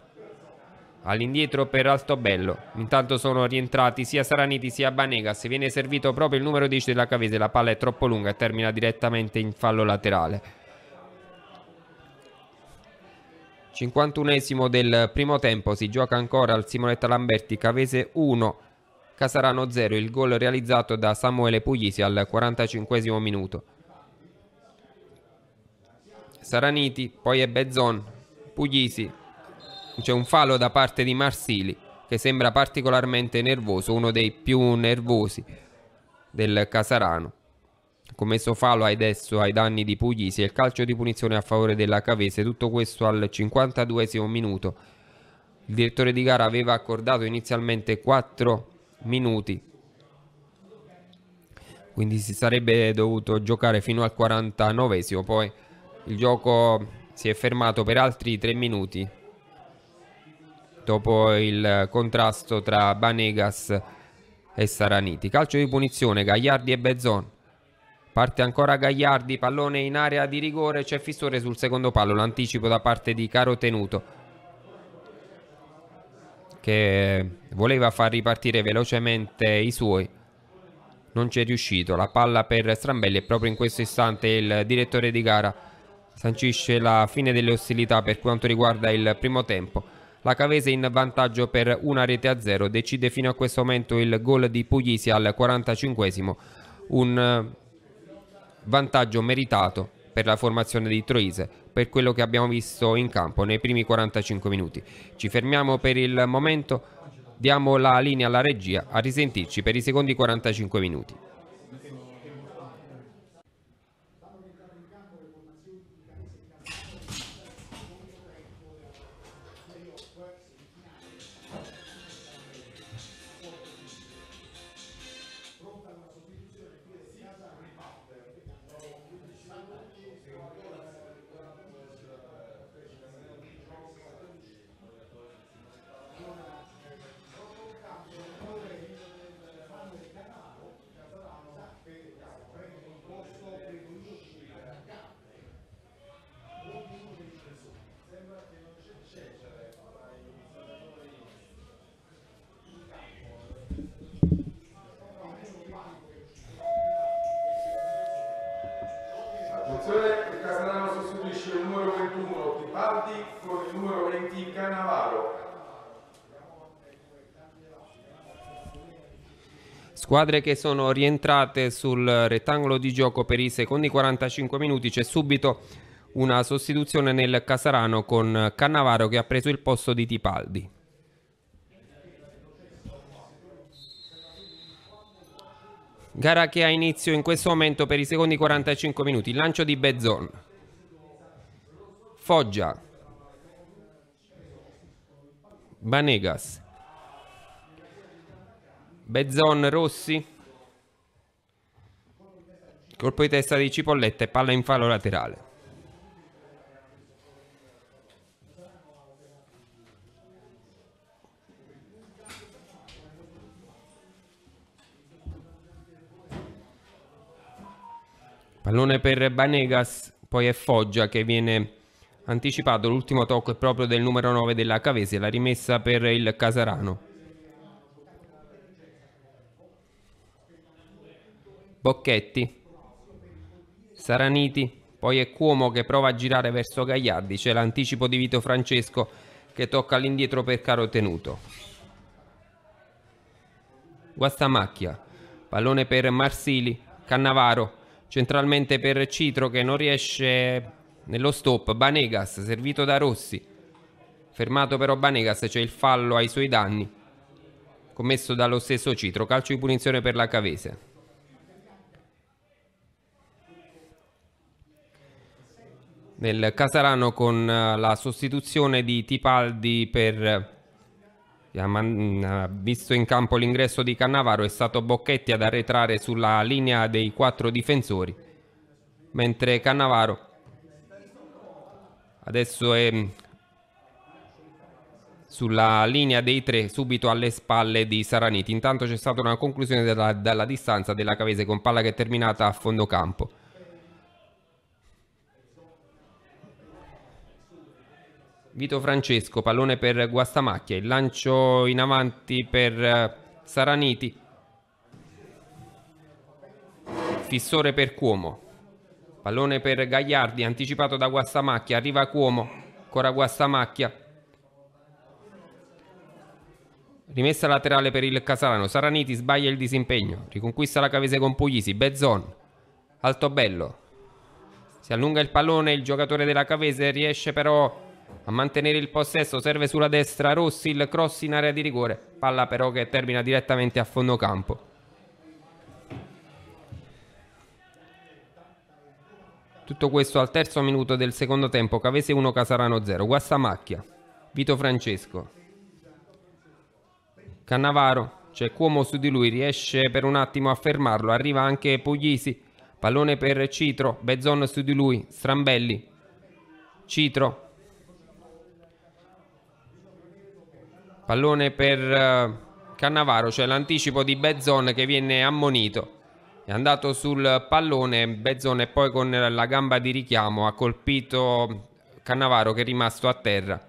all'indietro per Altobello. Intanto sono rientrati sia Saraniti sia Banegas, viene servito proprio il numero 10 della Cavese, la palla è troppo lunga e termina direttamente in fallo laterale. 51 esimo del primo tempo, si gioca ancora al Simonetta Lamberti, Cavese 1, Casarano 0, il gol realizzato da Samuele Puglisi al 45 minuto. Saraniti, poi è Bezzon, Puglisi, c'è un fallo da parte di Marsili che sembra particolarmente nervoso, uno dei più nervosi del Casarano. Commesso fallo adesso ai danni di Puglisi e il calcio di punizione a favore della Cavese, tutto questo al 52 minuto. Il direttore di gara aveva accordato inizialmente 4 minuti. Quindi si sarebbe dovuto giocare fino al 49 poi il gioco si è fermato per altri 3 minuti dopo il contrasto tra Banegas e Saraniti. Calcio di punizione, Gagliardi e Bezzon. Parte ancora Gagliardi, pallone in area di rigore, c'è Fissore sul secondo palo, l'anticipo da parte di Caro Tenuto che voleva far ripartire velocemente i suoi. Non ci è riuscito, la palla per Strambelli e proprio in questo istante il direttore di gara sancisce la fine delle ostilità per quanto riguarda il primo tempo. La Cavese in vantaggio per una rete a zero, decide fino a questo momento il gol di Puglisi al 45esimo, un vantaggio meritato per la formazione di Troise per quello che abbiamo visto in campo nei primi 45 minuti. Ci fermiamo per il momento, diamo la linea alla regia a risentirci per i secondi 45 minuti. Squadre che sono rientrate sul rettangolo di gioco per i secondi 45 minuti, c'è subito una sostituzione nel Casarano con Cannavaro che ha preso il posto di Tipaldi. Gara che ha inizio in questo momento per i secondi 45 minuti, il lancio di Bezzon. Foggia. Banegas. Bezzon Rossi. Colpo di testa di Cipolletta e palla in fallo laterale. Pallone per Banegas, poi è Foggia che viene anticipato. L'ultimo tocco è proprio del numero 9 della Cavese, la rimessa per il Casarano. Bocchetti, Saraniti, poi è Cuomo che prova a girare verso Gagliardi, c'è l'anticipo di Vito Francesco che tocca all'indietro per caro tenuto. Guastamacchia, pallone per Marsili, Cannavaro, centralmente per Citro che non riesce nello stop, Banegas servito da Rossi, fermato però Banegas, c'è il fallo ai suoi danni, commesso dallo stesso Citro, calcio di punizione per la Cavese. nel Casarano con eh, la sostituzione di Tipaldi per eh, mm, eh, visto in campo l'ingresso di Cannavaro è stato Bocchetti ad arretrare sulla linea dei quattro difensori mentre Cannavaro adesso è mm, sulla linea dei tre subito alle spalle di Saraniti intanto c'è stata una conclusione dalla, dalla distanza della Cavese con palla che è terminata a fondo campo Vito Francesco, pallone per Guastamacchia, il lancio in avanti per eh, Saraniti, fissore per Cuomo, pallone per Gagliardi, anticipato da Guastamacchia, arriva Cuomo, ancora Guastamacchia, rimessa laterale per il Casalano, Saraniti sbaglia il disimpegno, riconquista la Cavese con Puglisi, Bezzon, Altobello, si allunga il pallone, il giocatore della Cavese riesce però a mantenere il possesso serve sulla destra Rossi il cross in area di rigore, palla però che termina direttamente a fondo campo. Tutto questo al terzo minuto del secondo tempo, Cavese 1 Casarano 0, Guastamacchia, Vito Francesco, Cannavaro, c'è Cuomo su di lui, riesce per un attimo a fermarlo, arriva anche Puglisi, pallone per Citro, Bezzon su di lui, Strambelli, Citro, Pallone per eh, Cannavaro, cioè l'anticipo di Bezzon che viene ammonito. È andato sul pallone Bezzon e poi con la gamba di richiamo ha colpito Cannavaro che è rimasto a terra.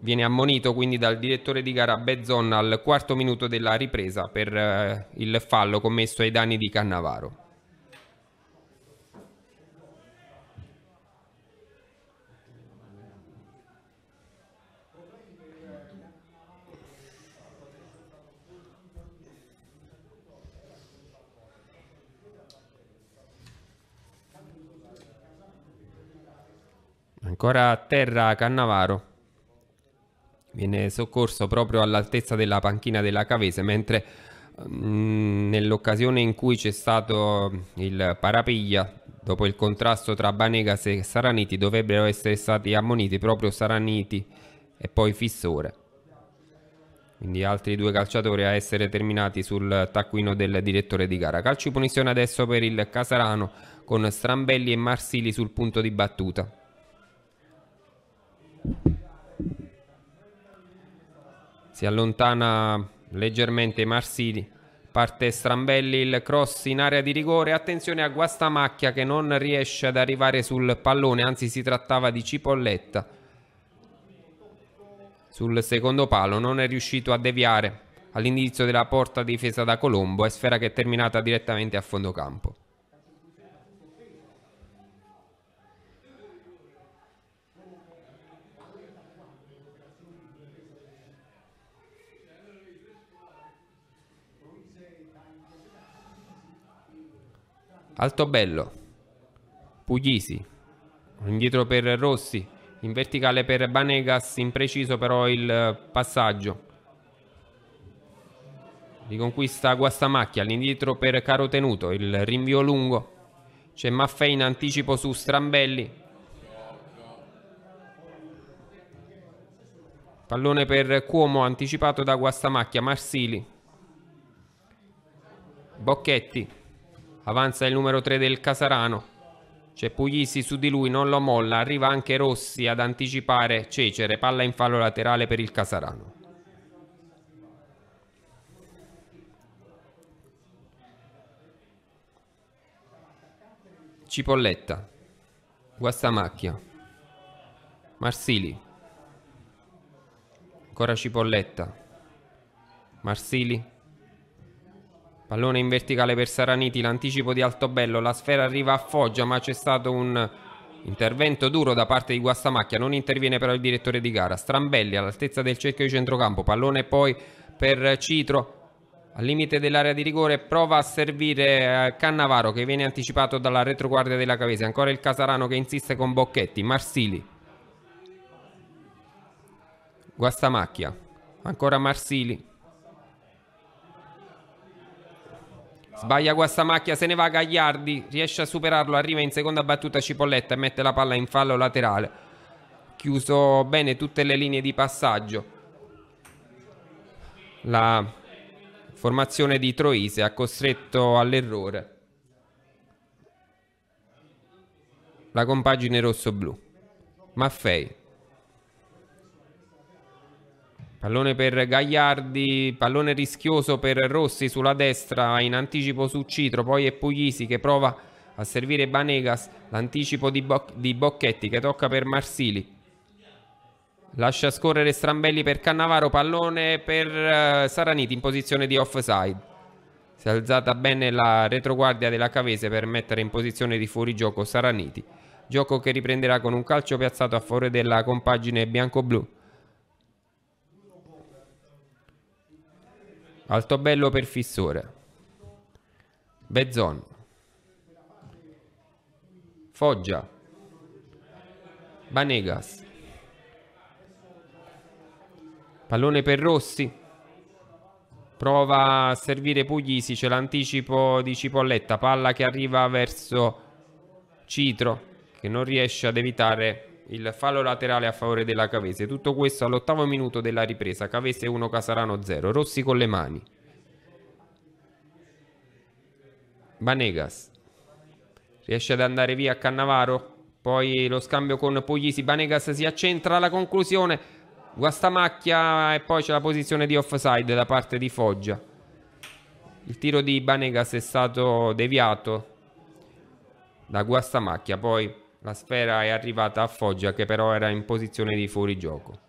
Viene ammonito quindi dal direttore di gara Bezzon al quarto minuto della ripresa per eh, il fallo commesso ai danni di Cannavaro. Ancora a terra Cannavaro. Viene soccorso proprio all'altezza della panchina della Cavese, mentre mm, nell'occasione in cui c'è stato il parapiglia dopo il contrasto tra Banegas e Saraniti dovrebbero essere stati ammoniti proprio Saraniti e poi Fissore quindi altri due calciatori a essere terminati sul taccuino del direttore di gara calcio punizione adesso per il Casarano con Strambelli e Marsili sul punto di battuta si allontana leggermente Marsili. Parte Strambelli, il cross in area di rigore, attenzione a Guastamacchia che non riesce ad arrivare sul pallone, anzi si trattava di Cipolletta. Sul secondo palo non è riuscito a deviare all'indirizzo della porta difesa da Colombo, è sfera che è terminata direttamente a fondo campo. Altobello, Puglisi, indietro per Rossi, in verticale per Banegas, impreciso però il passaggio. Riconquista Guastamacchia, all'indietro per Caro Tenuto, il rinvio lungo. C'è Maffei in anticipo su Strambelli. Pallone per Cuomo, anticipato da Guastamacchia, Marsili. Bocchetti. Avanza il numero 3 del Casarano. C'è Puglisi su di lui, non lo molla, arriva anche Rossi ad anticipare Cecere, palla in fallo laterale per il Casarano. Cipolletta, Guastamacchia, Marsili, ancora Cipolletta, Marsili, Pallone in verticale per Saraniti, l'anticipo di Altobello, la sfera arriva a Foggia ma c'è stato un intervento duro da parte di Guastamacchia, non interviene però il direttore di gara. Strambelli all'altezza del cerchio di centrocampo, pallone poi per Citro al limite dell'area di rigore prova a servire eh, Cannavaro che viene anticipato dalla retroguardia della Cavese ancora il Casarano che insiste con Bocchetti Marsili Guastamacchia ancora Marsili Sbaglia questa macchia, se ne va Gagliardi, riesce a superarlo, arriva in seconda battuta Cipolletta e mette la palla in fallo laterale. Chiuso bene tutte le linee di passaggio. La formazione di Troise ha costretto all'errore. La compagine rosso-blu. Maffei Pallone per Gagliardi, pallone rischioso per Rossi sulla destra, in anticipo su Citro, poi è Puglisi che prova a servire Banegas, l'anticipo di, Boc di, Bocchetti che tocca per Marsili. Lascia scorrere Strambelli per Cannavaro, pallone per uh, Saraniti in posizione di offside. Si è alzata bene la retroguardia della Cavese per mettere in posizione di fuorigioco Saraniti. Gioco che riprenderà con un calcio piazzato a favore della compagine bianco-blu. Altobello per Fissore. Bezzon. Foggia. Banegas. Pallone per Rossi. Prova a servire Puglisi, c'è l'anticipo di Cipolletta, palla che arriva verso Citro che non riesce ad evitare il fallo laterale a favore della Cavese. Tutto questo all'ottavo minuto della ripresa. Cavese 1, Casarano 0. Rossi con le mani. Banegas riesce ad andare via a Cannavaro. Poi lo scambio con Puglisi. Banegas si accentra alla conclusione. Guastamacchia e poi c'è la posizione di offside da parte di Foggia. Il tiro di Banegas è stato deviato da Guastamacchia. Poi la sfera è arrivata a Foggia che però era in posizione di fuorigioco.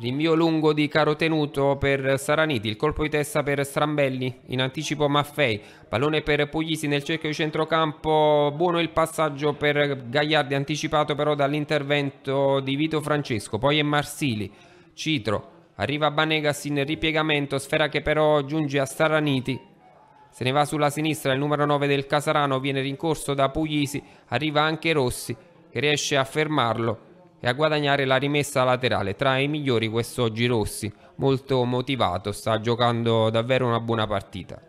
Rinvio lungo di caro tenuto per Saraniti, il colpo di testa per Strambelli, in anticipo Maffei, pallone per Puglisi nel cerchio di centrocampo, buono il passaggio per Gagliardi, anticipato però dall'intervento di Vito Francesco, poi è Marsili, Citro, Arriva Banegas in ripiegamento, sfera che però giunge a Staraniti. Se ne va sulla sinistra, il numero 9 del Casarano viene rincorso da Puglisi, arriva anche Rossi che riesce a fermarlo e a guadagnare la rimessa laterale. Tra i migliori quest'oggi Rossi, molto motivato, sta giocando davvero una buona partita.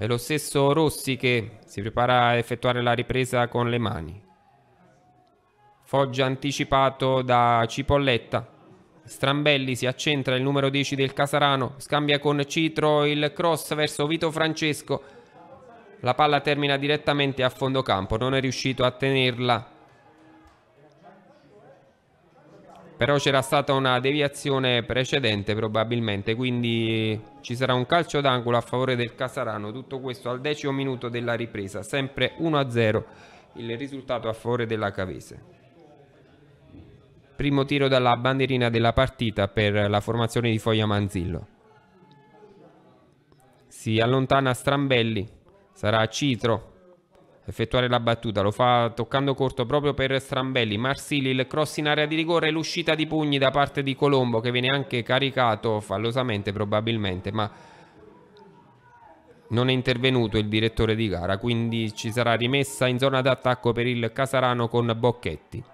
È lo stesso Rossi che si prepara a effettuare la ripresa con le mani. Foggia anticipato da Cipolletta. Strambelli si accentra il numero 10 del Casarano, scambia con Citro il cross verso Vito Francesco. La palla termina direttamente a fondo campo, non è riuscito a tenerla Però c'era stata una deviazione precedente probabilmente, quindi ci sarà un calcio d'angolo a favore del Casarano. Tutto questo al decimo minuto della ripresa, sempre 1-0 il risultato a favore della Cavese. Primo tiro dalla bandierina della partita per la formazione di Foglia Manzillo. Si allontana Strambelli, sarà Citro effettuare la battuta, lo fa toccando corto proprio per Strambelli, Marsili, il cross in area di rigore, l'uscita di pugni da parte di Colombo che viene anche caricato fallosamente probabilmente, ma non è intervenuto il direttore di gara, quindi ci sarà rimessa in zona d'attacco per il Casarano con Bocchetti.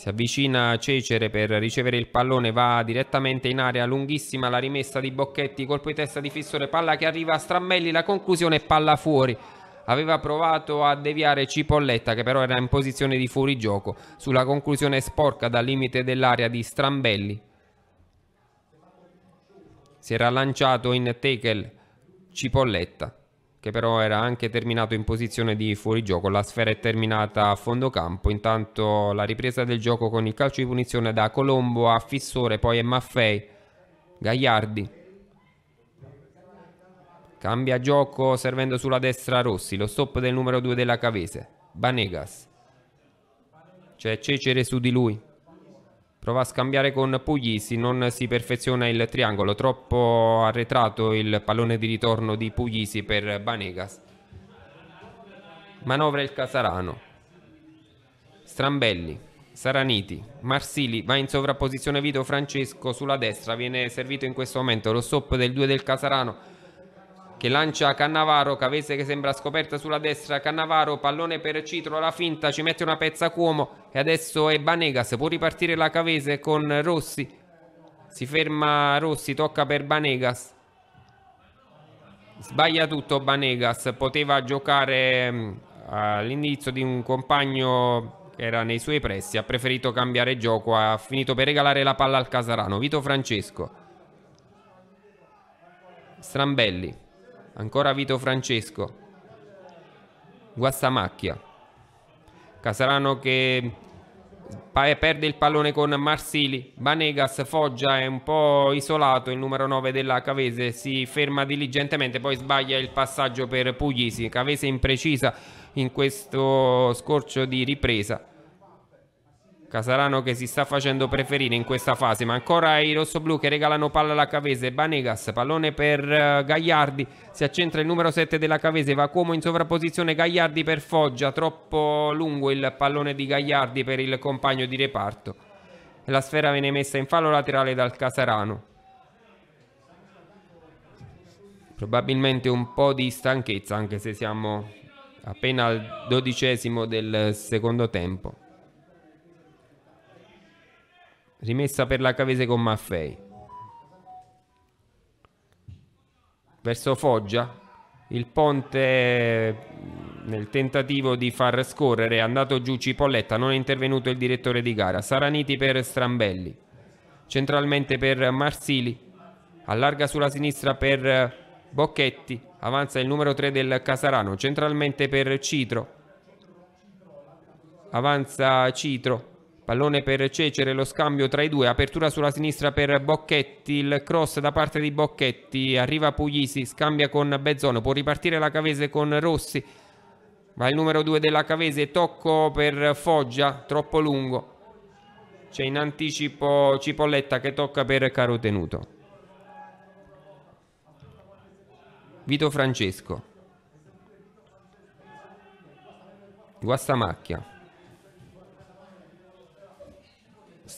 Si avvicina Cecere per ricevere il pallone, va direttamente in area, lunghissima la rimessa di Bocchetti, colpo di testa di Fissore, palla che arriva a Strammelli, la conclusione palla fuori. Aveva provato a deviare Cipolletta che però era in posizione di fuorigioco sulla conclusione sporca dal limite dell'area di Strambelli. Si era lanciato in tackle Cipolletta che però era anche terminato in posizione di fuorigioco. La sfera è terminata a fondo campo. Intanto la ripresa del gioco con il calcio di punizione da Colombo a Fissore, poi è Maffei, Gagliardi. Cambia gioco servendo sulla destra Rossi, lo stop del numero 2 della Cavese, Banegas. C'è Cecere su di lui. Prova a scambiare con Puglisi, non si perfeziona il triangolo, troppo arretrato il pallone di ritorno di Puglisi per Banegas. Manovra il Casarano. Strambelli, Saraniti, Marsili va in sovrapposizione Vito Francesco sulla destra, viene servito in questo momento lo stop del 2 del Casarano che lancia Cannavaro, Cavese che sembra scoperta sulla destra, Cannavaro, pallone per Citro, la finta, ci mette una pezza Cuomo e adesso è Banegas, può ripartire la Cavese con Rossi, si ferma Rossi, tocca per Banegas, sbaglia tutto Banegas, poteva giocare mm, all'indirizzo di un compagno che era nei suoi pressi, ha preferito cambiare gioco, ha finito per regalare la palla al Casarano, Vito Francesco. Strambelli ancora Vito Francesco, Guastamacchia, Casarano che eh, perde il pallone con Marsili, Banegas, Foggia è un po' isolato, il numero 9 della Cavese si ferma diligentemente, poi sbaglia il passaggio per Puglisi, Cavese imprecisa in questo scorcio di ripresa. Casarano che si sta facendo preferire in questa fase, ma ancora i rossoblù che regalano palla alla Cavese, Banegas, pallone per uh, Gagliardi, si accentra il numero 7 della Cavese, va Como in sovrapposizione, Gagliardi per Foggia, troppo lungo il pallone di Gagliardi per il compagno di reparto. La sfera viene messa in fallo laterale dal Casarano. Probabilmente un po' di stanchezza, anche se siamo appena al dodicesimo del secondo tempo. Rimessa per la Cavese con Maffei. Verso Foggia. Il ponte mm, nel tentativo di far scorrere è andato giù Cipolletta, non è intervenuto il direttore di gara. Saraniti per Strambelli. Centralmente per Marsili. Allarga sulla sinistra per Bocchetti. Avanza il numero 3 del Casarano. Centralmente per Citro. Avanza Citro Pallone per Cecere, lo scambio tra i due, apertura sulla sinistra per Bocchetti, il cross da parte di Bocchetti, arriva Puglisi, scambia con Bezzono, può ripartire la Cavese con Rossi, va il numero 2 della Cavese, tocco per Foggia, troppo lungo, c'è in anticipo Cipolletta che tocca per Caro Tenuto. Vito Francesco, Guastamacchia.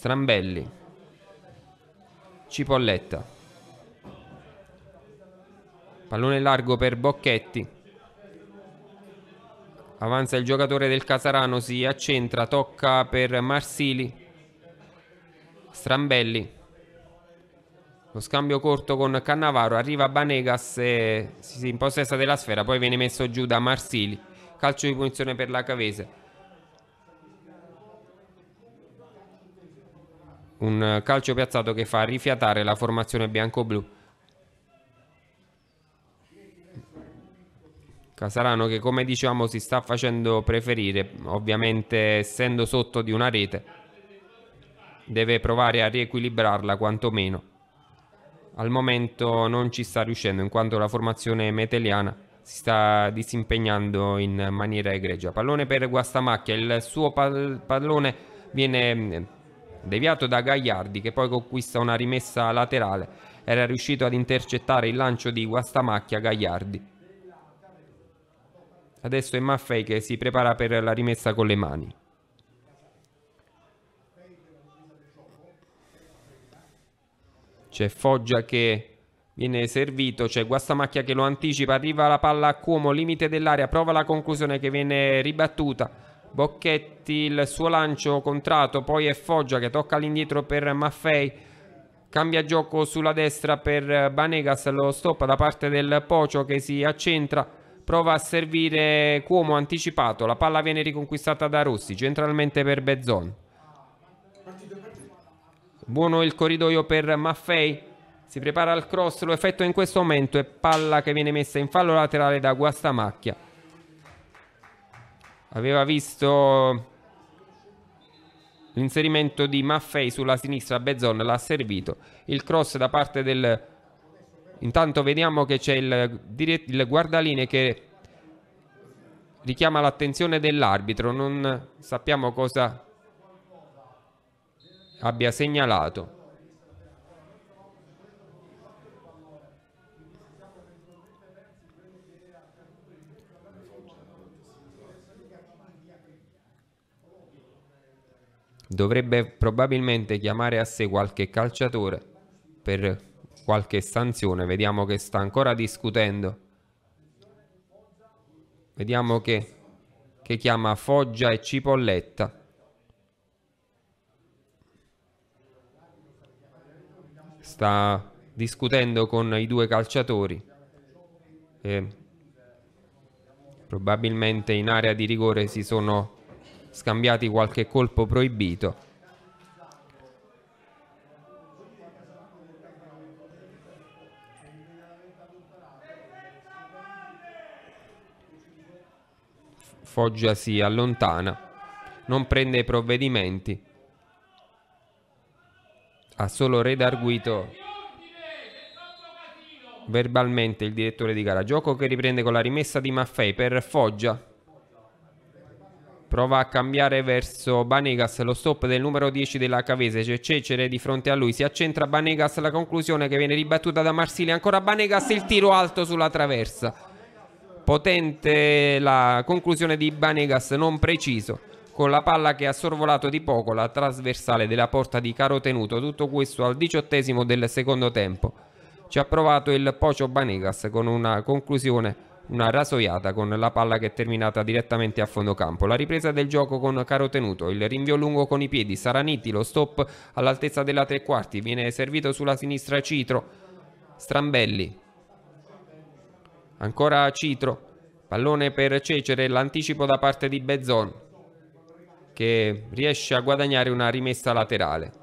Strambelli, Cipolletta, pallone largo per Bocchetti, avanza il giocatore del Casarano, si accentra, tocca per Marsili, Strambelli, lo scambio corto con Cannavaro, arriva Banegas e si impossessa della sfera, poi viene messo giù da Marsili, calcio di punizione per la Cavese. un calcio piazzato che fa rifiatare la formazione bianco-blu. Casarano che come diciamo si sta facendo preferire, ovviamente essendo sotto di una rete, deve provare a riequilibrarla quantomeno. Al momento non ci sta riuscendo in quanto la formazione meteliana si sta disimpegnando in maniera egregia. Pallone per Guastamacchia, il suo pallone viene Deviato da Gagliardi che poi conquista una rimessa laterale, era riuscito ad intercettare il lancio di Guastamacchia Gagliardi. Adesso è Maffei che si prepara per la rimessa con le mani. C'è Foggia che viene servito, c'è Guastamacchia che lo anticipa, arriva la palla a Cuomo, limite dell'area, prova la conclusione che viene ribattuta Bocchetti, il suo lancio contrato, poi è Foggia che tocca all'indietro per Maffei, cambia gioco sulla destra per Banegas, lo stop da parte del Pocio che si accentra, prova a servire Cuomo anticipato, la palla viene riconquistata da Rossi, centralmente per Bezzon. Buono il corridoio per Maffei, si prepara al cross, lo effetto in questo momento e palla che viene messa in fallo laterale da Guastamacchia aveva visto l'inserimento di Maffei sulla sinistra, Bezzon l'ha servito, il cross da parte del... Intanto vediamo che c'è il, il guardaline che richiama l'attenzione dell'arbitro, non sappiamo cosa abbia segnalato. dovrebbe probabilmente chiamare a sé qualche calciatore per qualche sanzione. Vediamo che sta ancora discutendo. Vediamo che, che chiama Foggia e Cipolletta. Sta discutendo con i due calciatori. E eh, probabilmente in area di rigore si sono scambiati qualche colpo proibito. Foggia si allontana, non prende i provvedimenti. Ha solo redarguito verbalmente il direttore di gara. Gioco che riprende con la rimessa di Maffei per Foggia. Prova a cambiare verso Banegas, lo stop del numero 10 della Cavese, c'è Cecere di fronte a lui, si accentra Banegas, la conclusione che viene ribattuta da Marsile, ancora Banegas, il tiro alto sulla traversa. Potente la conclusione di Banegas, non preciso, con la palla che ha sorvolato di poco la trasversale della porta di Caro Tenuto, tutto questo al diciottesimo del secondo tempo. Ci ha provato il Pocio Banegas con una conclusione una rasoiata con la palla che è terminata direttamente a fondo campo. La ripresa del gioco con caro tenuto, il rinvio lungo con i piedi, Saranitti, lo stop all'altezza della tre quarti, viene servito sulla sinistra Citro, Strambelli, ancora Citro, pallone per Cecere, l'anticipo da parte di Bezzon che riesce a guadagnare una rimessa laterale.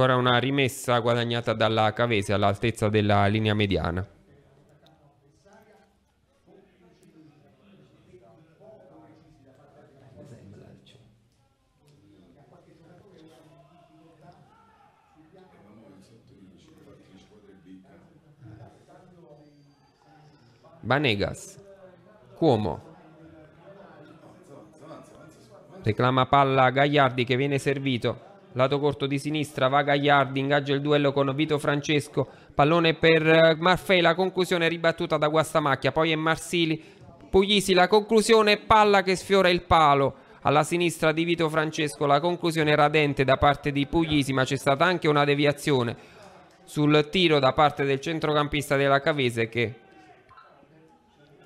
Ancora una rimessa guadagnata dalla Cavese all'altezza della linea mediana. Banegas, Cuomo, reclama palla Gagliardi che viene servito lato corto di sinistra, va Gagliardi, ingaggia il duello con Vito Francesco, pallone per eh, Marfei, la conclusione ribattuta da Guastamacchia, poi è Marsili, Puglisi, la conclusione, palla che sfiora il palo, alla sinistra di Vito Francesco, la conclusione radente da parte di Puglisi, ma c'è stata anche una deviazione sul tiro da parte del centrocampista della Cavese che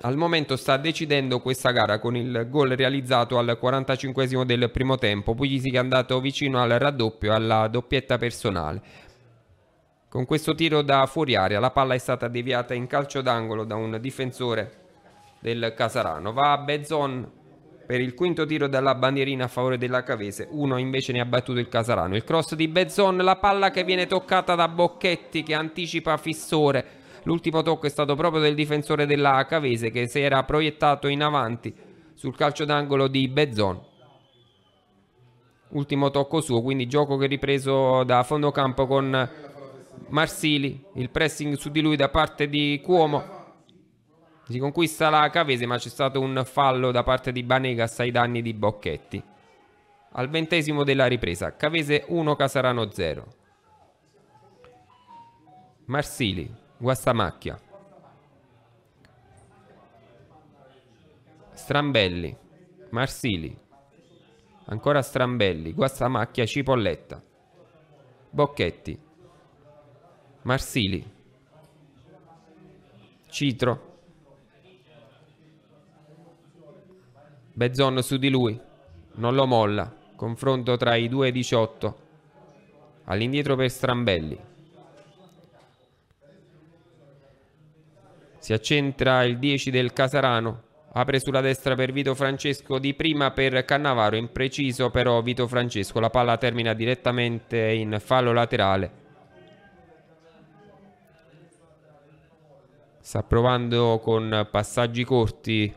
al momento sta decidendo questa gara con il gol realizzato al 45 del primo tempo, Puglisi che è andato vicino al raddoppio alla doppietta personale. Con questo tiro da fuori aria la palla è stata deviata in calcio d'angolo da un difensore del Casarano. Va a Bezon per il quinto tiro dalla bandierina a favore della Cavese, uno invece ne ha battuto il Casarano. Il cross di Bezon, la palla che viene toccata da Bocchetti che anticipa Fissore L'ultimo tocco è stato proprio del difensore della Cavese che si era proiettato in avanti sul calcio d'angolo di Bezzon ultimo tocco suo, quindi gioco che è ripreso da fondo campo con Marsili, il pressing su di lui da parte di Cuomo. Si conquista la Cavese, ma c'è stato un fallo da parte di Banegas ai danni di Bocchetti. Al ventesimo della ripresa, Cavese 1, Casarano 0. Marsili Guastamacchia. Strambelli. Marsili. Ancora Strambelli. Guastamacchia Cipolletta. Bocchetti. Marsili. Citro. Bezzon su di lui. Non lo molla. Confronto tra i due 18. All'indietro per Strambelli. Si accentra il 10 del Casarano. Apre sulla destra per Vito Francesco di prima per Cannavaro, impreciso però Vito Francesco, la palla termina direttamente in fallo laterale. Sta provando con passaggi corti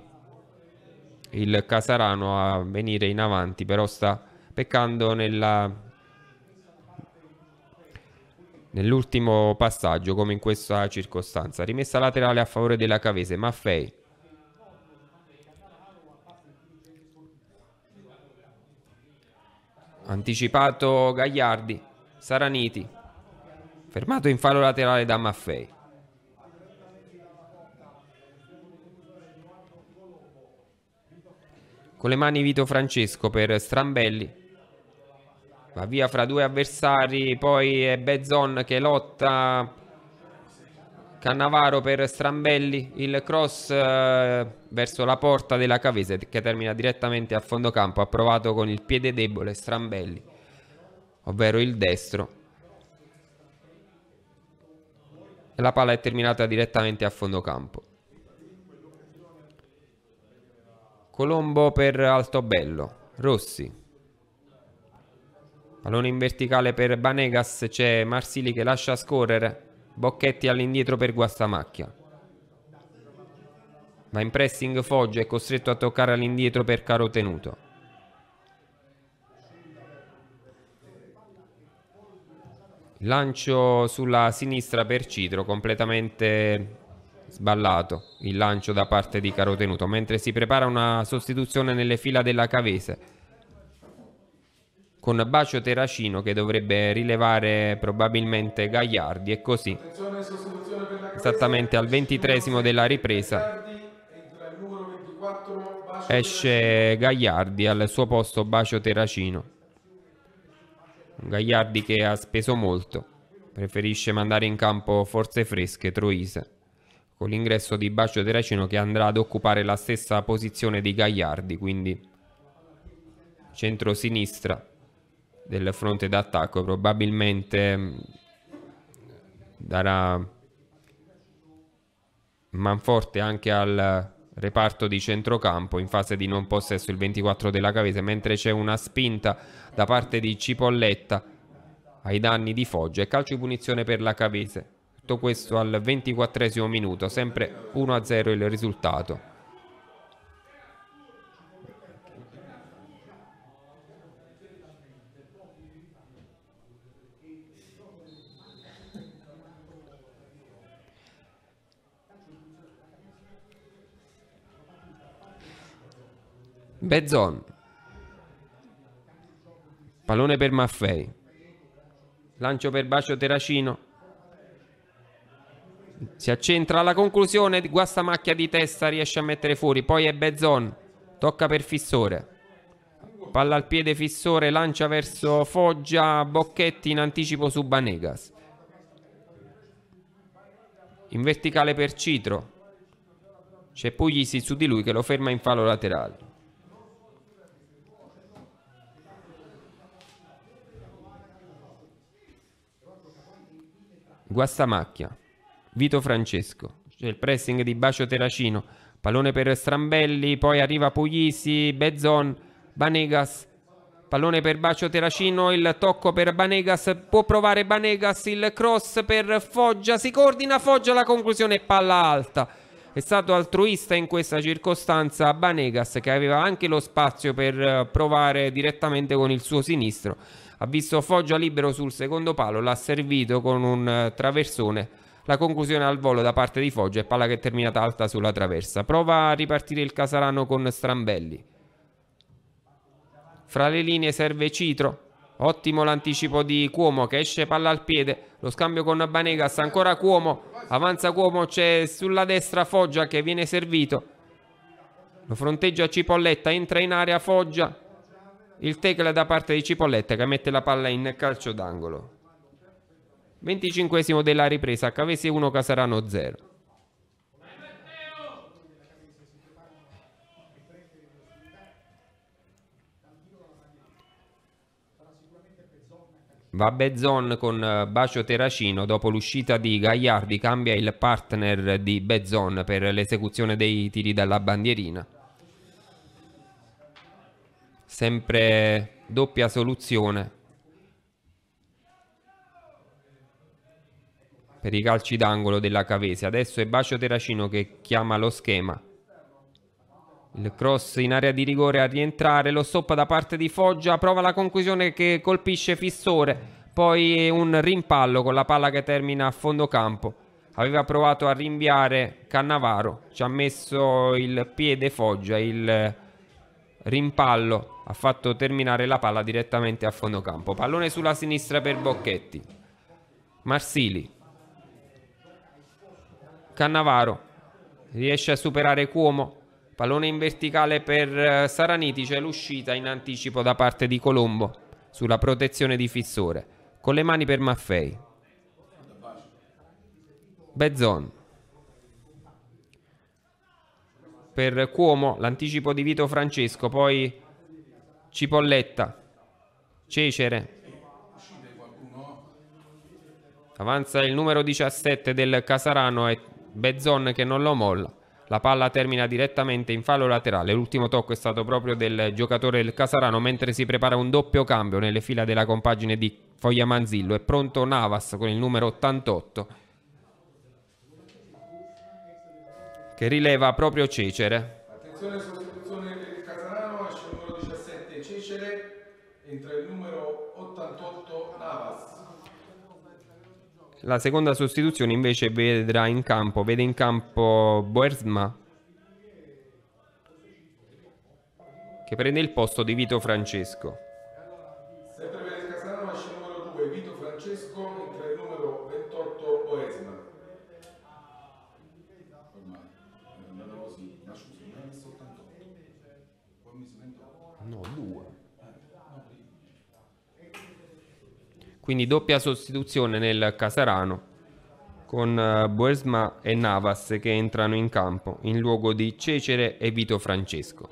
il Casarano a venire in avanti, però sta peccando nella Nell'ultimo passaggio, come in questa circostanza, rimessa laterale a favore della Cavese, Maffei. Anticipato Gagliardi, Saraniti, fermato in fallo laterale da Maffei. Con le mani Vito Francesco per Strambelli va via fra due avversari, poi è Bezzon che lotta Cannavaro per Strambelli, il cross eh, verso la porta della Cavese che termina direttamente a fondo campo, approvato con il piede debole Strambelli, ovvero il destro. E la palla è terminata direttamente a fondo campo. Colombo per Altobello, Rossi. Pallone in verticale per Banegas, c'è Marsili che lascia scorrere, Bocchetti all'indietro per Guastamacchia. Ma in pressing Foggia, è costretto a toccare all'indietro per Caro Tenuto. Lancio sulla sinistra per Citro, completamente sballato il lancio da parte di Caro Tenuto, mentre si prepara una sostituzione nelle fila della Cavese con Bacio Terracino che dovrebbe rilevare probabilmente Gagliardi e così esattamente al ventitresimo della ripresa esce Gagliardi al suo posto Bacio Terracino Gagliardi che ha speso molto preferisce mandare in campo forze fresche Troise con l'ingresso di Bacio Terracino che andrà ad occupare la stessa posizione di Gagliardi quindi centro-sinistra del fronte d'attacco probabilmente mm, darà manforte anche al reparto di centrocampo in fase di non possesso il 24 della Cavese mentre c'è una spinta da parte di Cipolletta ai danni di Foggia e calcio di punizione per la Cavese tutto questo al 24 minuto sempre 1-0 il risultato Bezzon. Pallone per Maffei. Lancio per Bacio Terracino. Si accentra alla conclusione, guasta macchia di testa, riesce a mettere fuori. Poi è Bezzon, tocca per Fissore. Palla al piede Fissore, lancia verso Foggia, Bocchetti in anticipo su Banegas. In verticale per Citro. C'è Puglisi su di lui che lo ferma in fallo laterale. Guastamacchia, Vito Francesco, c'è cioè il pressing di Bacio Terracino, pallone per Strambelli, poi arriva Puglisi, Bezzon, Banegas, pallone per Bacio Terracino, il tocco per Banegas, può provare Banegas, il cross per Foggia, si coordina Foggia, la conclusione palla alta. È stato altruista in questa circostanza Banegas che aveva anche lo spazio per eh, provare direttamente con il suo sinistro ha visto Foggia libero sul secondo palo, l'ha servito con un eh, traversone. La conclusione al volo da parte di Foggia e palla che è terminata alta sulla traversa. Prova a ripartire il Casarano con Strambelli. Fra le linee serve Citro. Ottimo l'anticipo di Cuomo che esce palla al piede. Lo scambio con Banegas, ancora Cuomo. Avanza Cuomo, c'è sulla destra Foggia che viene servito. Lo fronteggia Cipolletta, entra in area Foggia il tackle da parte di Cipolletta che mette la palla in calcio d'angolo. 25 della ripresa, Cavesi 1, Casarano 0. Va Bezzon con eh, Bacio Terracino, dopo l'uscita di Gagliardi cambia il partner di Bezzon per l'esecuzione dei tiri dalla bandierina sempre doppia soluzione per i calci d'angolo della Cavese adesso è Bacio Terracino che chiama lo schema il cross in area di rigore a rientrare lo stop da parte di Foggia prova la conclusione che colpisce Fissore poi un rimpallo con la palla che termina a fondo campo aveva provato a rinviare Cannavaro ci ha messo il piede Foggia il rimpallo ha fatto terminare la palla direttamente a fondo campo. Pallone sulla sinistra per Bocchetti. Marsili. Cannavaro. Riesce a superare Cuomo. Pallone in verticale per eh, Saraniti. C'è l'uscita in anticipo da parte di Colombo sulla protezione di Fissore. Con le mani per Maffei. Bezzon. Per Cuomo l'anticipo di Vito Francesco. Poi Cipolletta, Cecere. Avanza il numero 17 del Casarano e Bezzon che non lo molla. La palla termina direttamente in fallo laterale. L'ultimo tocco è stato proprio del giocatore del Casarano mentre si prepara un doppio cambio nelle fila della compagine di Foglia Manzillo. È pronto Navas con il numero 88 che rileva proprio Cecere. Attenzione, entra il numero 88 Navas. La seconda sostituzione invece vedrà in campo, vede in campo Boersma che prende il posto di Vito Francesco. Quindi doppia sostituzione nel Casarano con eh, Boesma e Navas che entrano in campo in luogo di Cecere e Vito Francesco.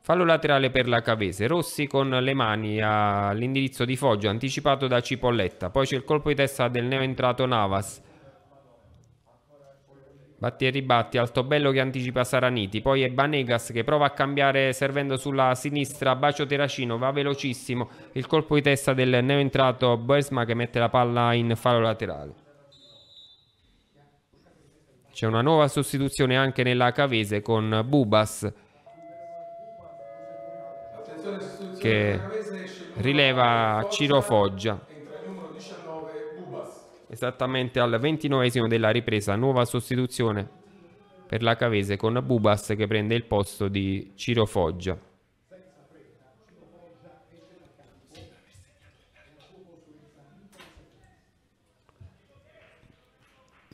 Fallo laterale per la Cavese, Rossi con le mani all'indirizzo di Foggia anticipato da Cipolletta, poi c'è il colpo di testa del neoentrato Navas Batti e ribatti, Altobello che anticipa Saraniti, poi è Banegas che prova a cambiare servendo sulla sinistra, Bacio Terracino va velocissimo, il colpo di testa del neoentrato Boesma che mette la palla in fallo laterale. C'è una nuova sostituzione anche nella Cavese con Bubas che rileva Ciro Foggia. Esattamente al ventinovesimo della ripresa, nuova sostituzione per la Cavese con Bubas che prende il posto di Ciro Foggia.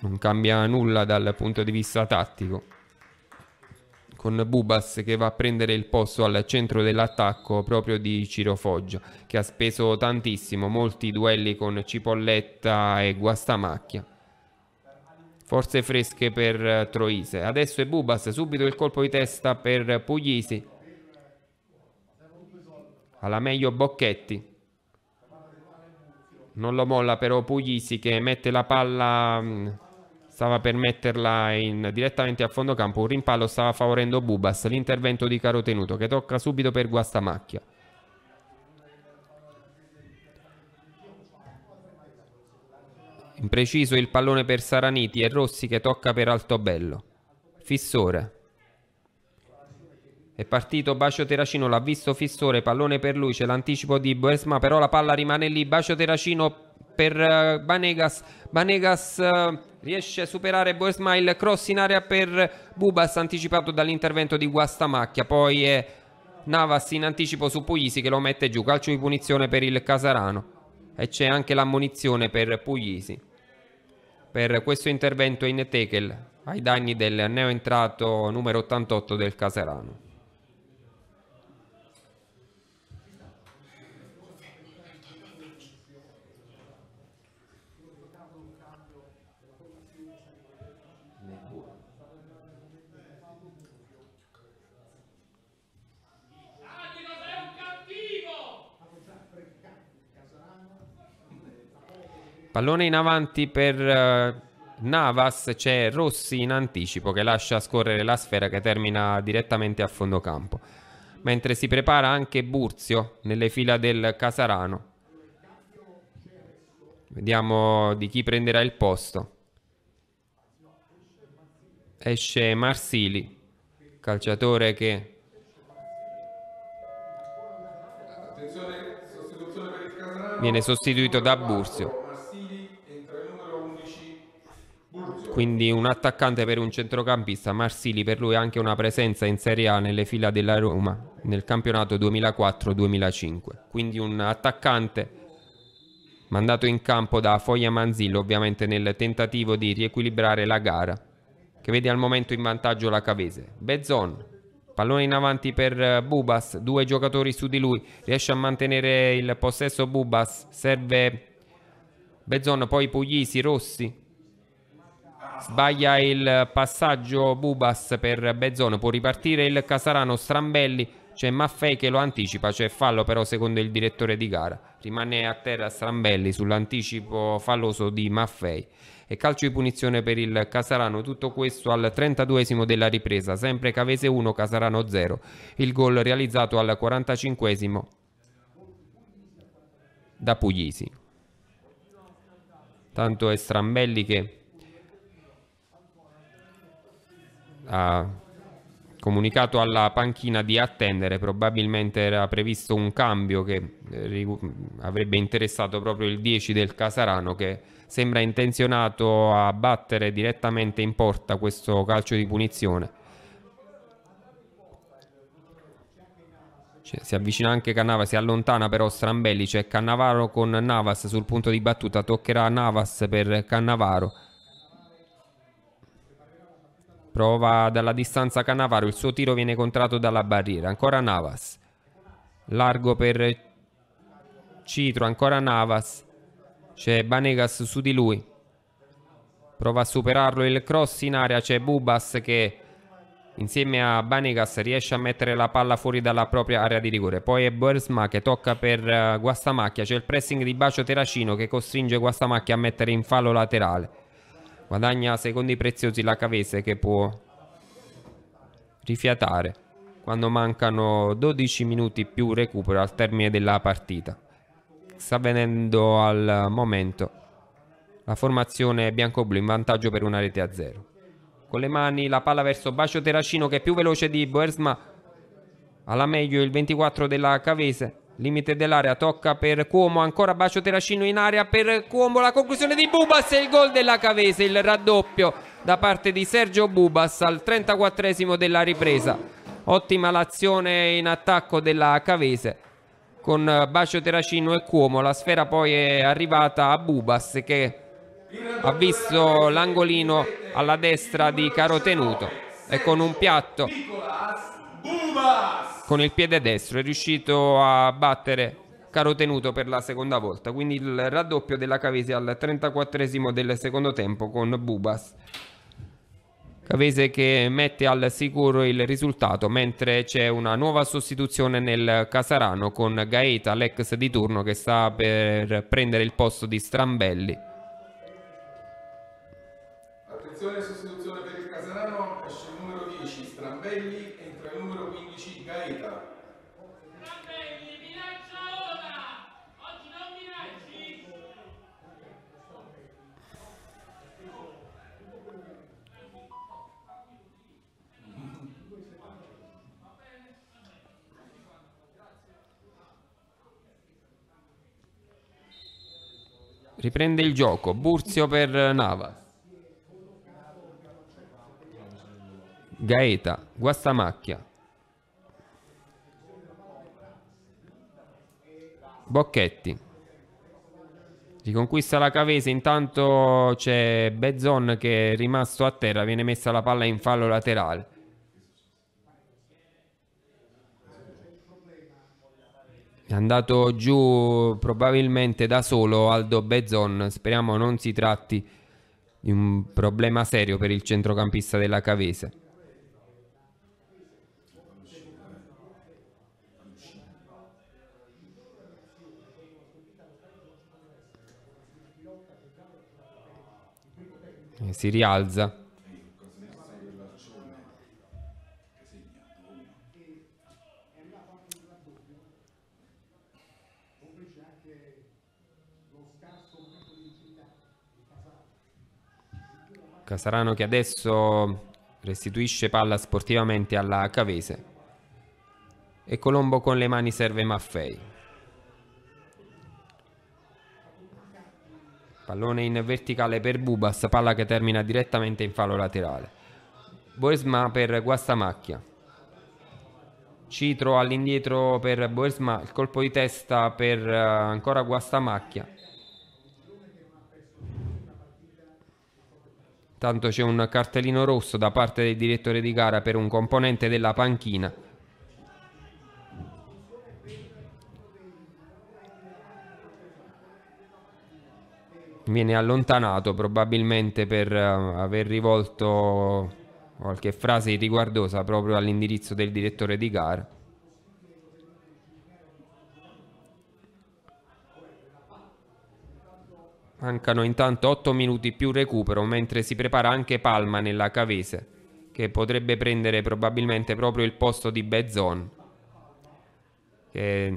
Non cambia nulla dal punto di vista tattico con Bubas che va a prendere il posto al centro dell'attacco proprio di Ciro Foggia, che ha speso tantissimo, molti duelli con Cipolletta e Guastamacchia. Forze fresche per eh, Troise. Adesso è Bubas, subito il colpo di testa per Puglisi. Alla meglio Bocchetti. Non lo molla però Puglisi che mette la palla mm, stava per metterla in, direttamente a fondo campo, un rimpallo stava favorendo Bubas, l'intervento di Caro Tenuto che tocca subito per Guastamacchia. Impreciso il pallone per Saraniti e Rossi che tocca per Altobello. Fissore. È partito Bacio Terracino, l'ha visto Fissore, pallone per lui, c'è l'anticipo di Buesma, però la palla rimane lì, Bacio Terracino per eh, Banegas. Banegas eh, riesce a superare Boesmail, cross in area per Bubas anticipato dall'intervento di Guastamacchia, poi è Navas in anticipo su Puglisi che lo mette giù, calcio di punizione per il Casarano e c'è anche l'ammonizione per Puglisi per questo intervento in Tekel ai danni del neoentrato numero 88 del Casarano. Pallone in avanti per eh, Navas, c'è Rossi in anticipo che lascia scorrere la sfera che termina direttamente a fondo campo. Mentre si prepara anche Burzio nelle fila del Casarano. Vediamo di chi prenderà il posto. Esce Marsili, calciatore che... Viene sostituito da Burzio. quindi un attaccante per un centrocampista, Marsili per lui ha anche una presenza in Serie A nelle fila della Roma nel campionato 2004-2005, quindi un attaccante mandato in campo da Foglia Manzillo ovviamente nel tentativo di riequilibrare la gara che vede al momento in vantaggio la Cavese. Bezzon, pallone in avanti per Bubas, due giocatori su di lui, riesce a mantenere il possesso Bubas, serve Bezzon, poi Puglisi, Rossi, Sbaglia il passaggio Bubas per Bezzone, può ripartire il Casarano Strambelli, c'è Maffei che lo anticipa, c'è fallo però secondo il direttore di gara. Rimane a terra Strambelli sull'anticipo falloso di Maffei. E calcio di punizione per il Casarano, tutto questo al 32 della ripresa, sempre Cavese 1, Casarano 0. Il gol realizzato al 45 da Puglisi. Tanto è Strambelli che ha comunicato alla panchina di attendere, probabilmente era previsto un cambio che eh, avrebbe interessato proprio il 10 del Casarano che sembra intenzionato a battere direttamente in porta questo calcio di punizione. Cioè, si avvicina anche Cannava, si allontana però Strambelli, c'è cioè Cannavaro con Navas sul punto di battuta, toccherà Navas per Cannavaro. Prova dalla distanza Canavaro, il suo tiro viene contratto dalla barriera. Ancora Navas. Largo per Citro, ancora Navas. C'è Banegas su di lui. Prova a superarlo il cross in area, c'è Bubas che insieme a Banegas riesce a mettere la palla fuori dalla propria area di rigore. Poi è Boersma che tocca per eh, Guastamacchia, c'è il pressing di Bacio Terracino che costringe Guastamacchia a mettere in fallo laterale. Guadagna secondi preziosi la Cavese che può rifiatare quando mancano 12 minuti più recupero al termine della partita. Sta avvenendo al momento la formazione bianco-blu in vantaggio per una rete a zero. Con le mani la palla verso Bacio Terracino che è più veloce di Boersma. Alla meglio il 24 della Cavese Limite dell'area, tocca per Cuomo, ancora Bacio Terracino in area per Cuomo, la conclusione di Bubas e il gol della Cavese, il raddoppio da parte di Sergio Bubas al 34 della ripresa. Ottima l'azione in attacco della Cavese con Bacio Terracino e Cuomo, la sfera poi è arrivata a Bubas che ha visto l'angolino alla destra di Caro Tenuto e con un piatto con il piede destro è riuscito a battere caro tenuto per la seconda volta, quindi il raddoppio della Cavese al 34 esimo del secondo tempo con Bubas. Cavese che mette al sicuro il risultato, mentre c'è una nuova sostituzione nel Casarano con Gaeta, l'ex di turno, che sta per prendere il posto di Strambelli. Riprende il gioco. Burzio per Nava. Gaeta, Guastamacchia. Bocchetti. Riconquista la Cavese, intanto c'è Bezzon che è rimasto a terra, viene messa la palla in fallo laterale. È andato giù probabilmente da solo Aldo Bezzon, speriamo non si tratti di un problema serio per il centrocampista della Cavese. Eh, si rialza. Casarano che adesso restituisce palla sportivamente alla Cavese e Colombo con le mani serve Maffei. Pallone in verticale per Bubas, palla che termina direttamente in fallo laterale. Boesma per Guastamacchia. Citro all'indietro per Boesma, il colpo di testa per eh, ancora Guastamacchia. Tanto c'è un cartellino rosso da parte del direttore di gara per un componente della panchina. Viene allontanato probabilmente per eh, aver rivolto qualche frase riguardosa proprio all'indirizzo del direttore di gara. Mancano intanto 8 minuti più recupero mentre si prepara anche Palma nella Cavese che potrebbe prendere probabilmente proprio il posto di Bezzon che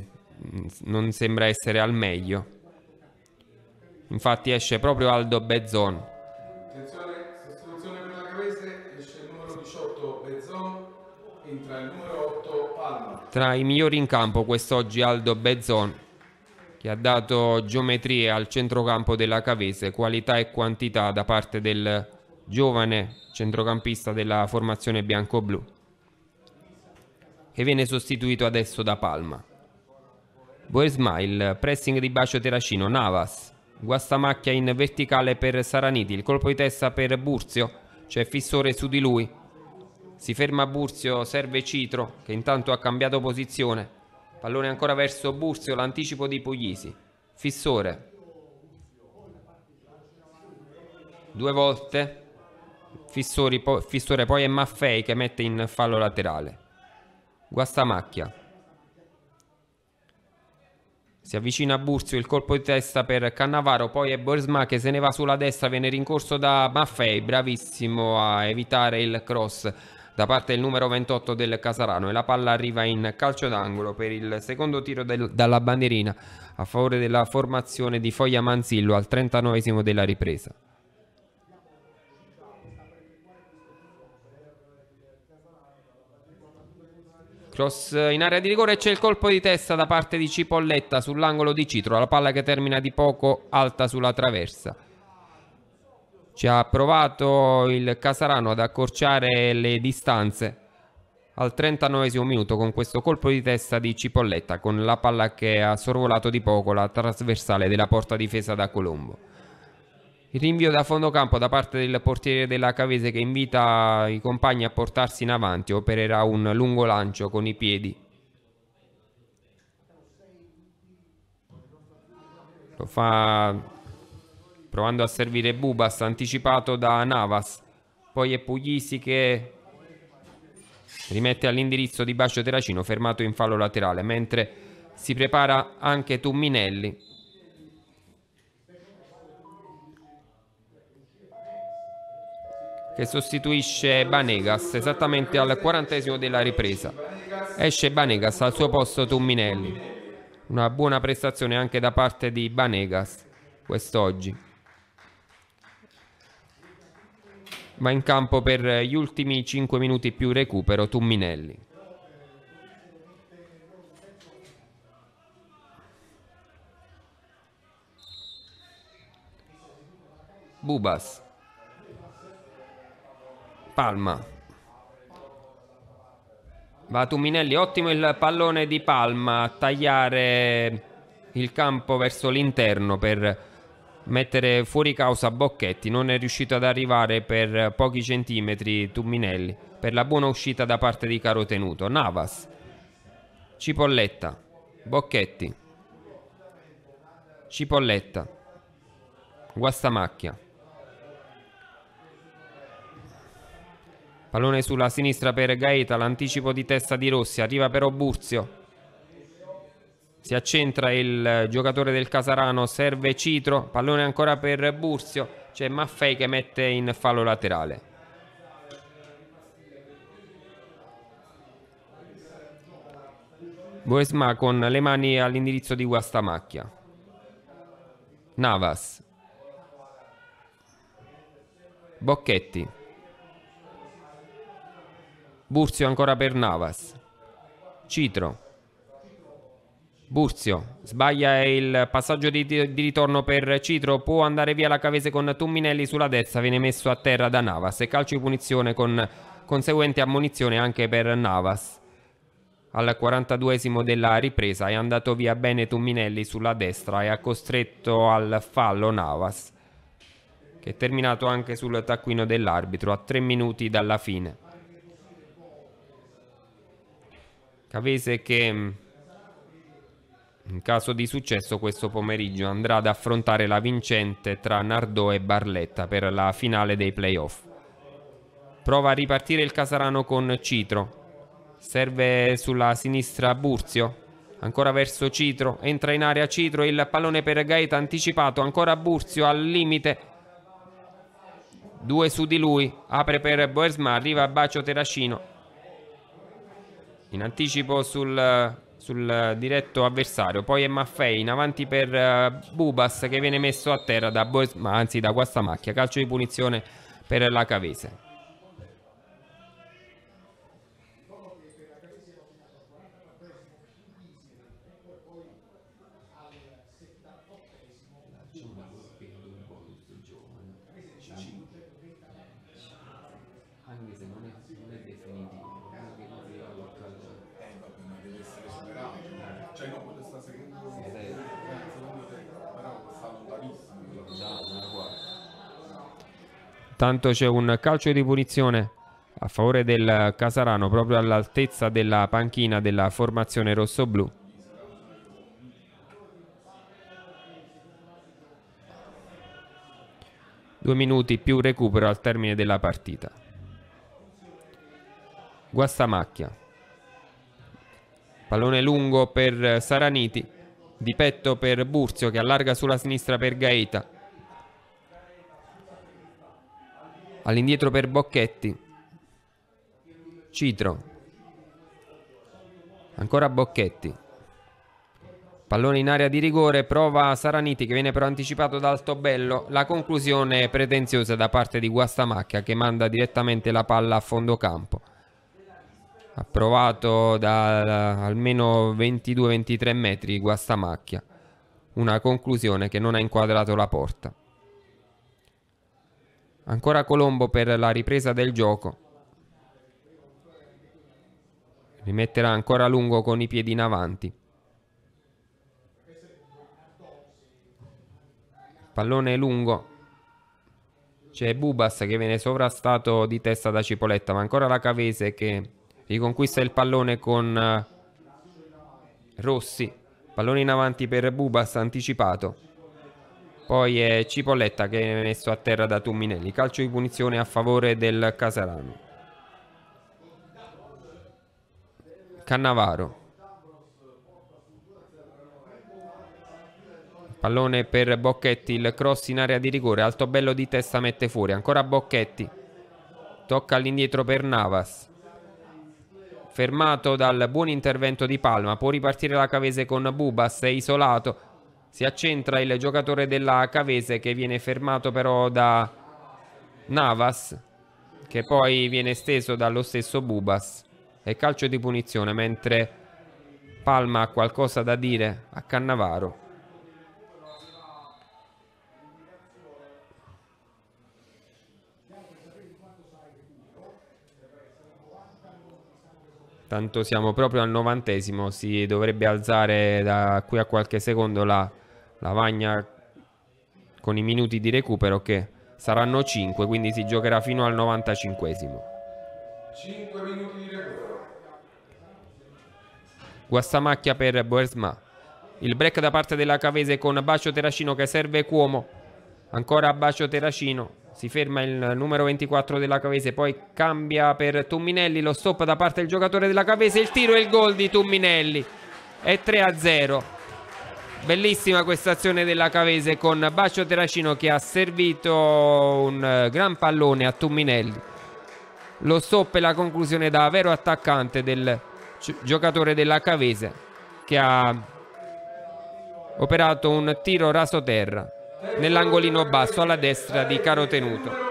mm, non sembra essere al meglio. Infatti esce proprio Aldo Bezzon. Attenzione, sostituzione per la Cavese, esce il numero 18 Bezzon, entra il numero 8 Palma. Tra i migliori in campo quest'oggi Aldo Bezzon che ha dato geometrie al centrocampo della Cavese, qualità e quantità da parte del giovane centrocampista della formazione bianco-blu, che viene sostituito adesso da Palma. Boesmail, pressing di bacio Terracino, Navas, guastamacchia in verticale per Saraniti, il colpo di testa per Burzio, c'è Fissore su di lui, si ferma Burzio, serve Citro che intanto ha cambiato posizione, Pallone ancora verso Burzio, l'anticipo di Puglisi. Fissore. Due volte. Fissori, po Fissore poi è Maffei che mette in fallo laterale. Guastamacchia. Si avvicina a Burzio il colpo di testa per Cannavaro, poi è Borsma che se ne va sulla destra, viene rincorso da Maffei, bravissimo a evitare il cross da parte del numero 28 del Casarano e la palla arriva in calcio d'angolo per il secondo tiro del, dalla bandierina a favore della formazione di Foglia Manzillo al 39 della ripresa. Cross in area di rigore e c'è il colpo di testa da parte di Cipolletta sull'angolo di Citro, la palla che termina di poco alta sulla traversa. Ci ha provato il Casarano ad accorciare le distanze al 39 minuto con questo colpo di testa di Cipolletta con la palla che ha sorvolato di poco la trasversale della porta difesa da Colombo. Il rinvio da fondo campo da parte del portiere della Cavese che invita i compagni a portarsi in avanti opererà un lungo lancio con i piedi. Lo fa provando a servire Bubas anticipato da Navas poi è Puglisi che rimette all'indirizzo di Bacio Terracino fermato in fallo laterale mentre si prepara anche Tumminelli che sostituisce Banegas esattamente al quarantesimo della ripresa esce Banegas al suo posto Tumminelli una buona prestazione anche da parte di Banegas quest'oggi va in campo per gli ultimi 5 minuti più recupero Tumminelli. Bubas Palma va Tumminelli, ottimo il pallone di Palma a tagliare il campo verso l'interno per mettere fuori causa Bocchetti, non è riuscito ad arrivare per pochi centimetri Tumminelli, per la buona uscita da parte di Caro Tenuto, Navas, Cipolletta, Bocchetti, Cipolletta, Guastamacchia. Pallone sulla sinistra per Gaeta, l'anticipo di testa di Rossi, arriva però Burzio. Si accentra il giocatore del Casarano, serve Citro, pallone ancora per Burzio, c'è Maffei che mette in fallo laterale. Boesma con le mani all'indirizzo di Guastamacchia. Navas. Bocchetti. Burzio ancora per Navas. Citro. Burzio sbaglia il passaggio di, di, ritorno per Citro, può andare via la Cavese con Tumminelli sulla destra, viene messo a terra da Navas e calcio di punizione con conseguente ammonizione anche per Navas. Al 42esimo della ripresa è andato via bene Tumminelli sulla destra e ha costretto al fallo Navas, che è terminato anche sul taccuino dell'arbitro a 3 minuti dalla fine. Cavese che in caso di successo questo pomeriggio andrà ad affrontare la vincente tra Nardò e Barletta per la finale dei playoff. Prova a ripartire il Casarano con Citro. Serve sulla sinistra Burzio. Ancora verso Citro, entra in area Citro, il pallone per Gaeta anticipato, ancora Burzio al limite. Due su di lui, apre per Boersma, arriva Bacio Terracino. In anticipo sul sul diretto avversario. Poi è Maffei in avanti per uh, Bubas che viene messo a terra da, Bois, anzi, da Guastamacchia. Calcio di punizione per la Cavese. Intanto c'è un calcio di punizione a favore del Casarano proprio all'altezza della panchina della formazione rosso-blu. Due minuti più recupero al termine della partita. Guastamacchia. Pallone lungo per Saraniti, di petto per Burzio che allarga sulla sinistra per Gaeta. all'indietro per Bocchetti Citro ancora Bocchetti pallone in area di rigore prova Saraniti che viene però anticipato da Altobello la conclusione è pretenziosa da parte di Guastamacchia che manda direttamente la palla a fondo campo approvato da almeno 22-23 metri Guastamacchia una conclusione che non ha inquadrato la porta Ancora Colombo per la ripresa del gioco. Rimetterà ancora a lungo con i piedi in avanti. Pallone lungo. C'è Bubas che viene sovrastato di testa da Cipoletta, ma ancora la Cavese che riconquista il pallone con eh, Rossi. Pallone in avanti per Bubas anticipato. Poi è Cipolletta che è messo a terra da Tumminelli. Calcio di punizione a favore del Casalano. Cannavaro. Pallone per Bocchetti, il cross in area di rigore, alto bello di testa mette fuori, ancora Bocchetti. Tocca all'indietro per Navas. Fermato dal buon intervento di Palma, può ripartire la Cavese con Bubas, è isolato, si accentra il giocatore della Cavese che viene fermato però da Navas che poi viene steso dallo stesso Bubas. E calcio di punizione mentre Palma ha qualcosa da dire a Cannavaro. Tanto siamo proprio al novantesimo, si dovrebbe alzare da qui a qualche secondo la Lavagna con i minuti di recupero che saranno 5, quindi si giocherà fino al 95 5 minuti di recupero. Guassamacchia per Boersma. Il break da parte della Cavese con Bacio Terracino che serve Cuomo. Ancora Bacio Terracino. Si ferma il numero 24 della Cavese, poi cambia per Tumminelli, lo stop da parte del giocatore della Cavese, il tiro e il gol di Tumminelli. È 3 a 0. Bellissima questa azione della Cavese con Bacio Terracino che ha servito un eh, gran pallone a Tumminelli. Lo stop e la conclusione da vero attaccante del giocatore della Cavese che ha operato un tiro raso terra nell'angolino basso alla destra di Caro Tenuto.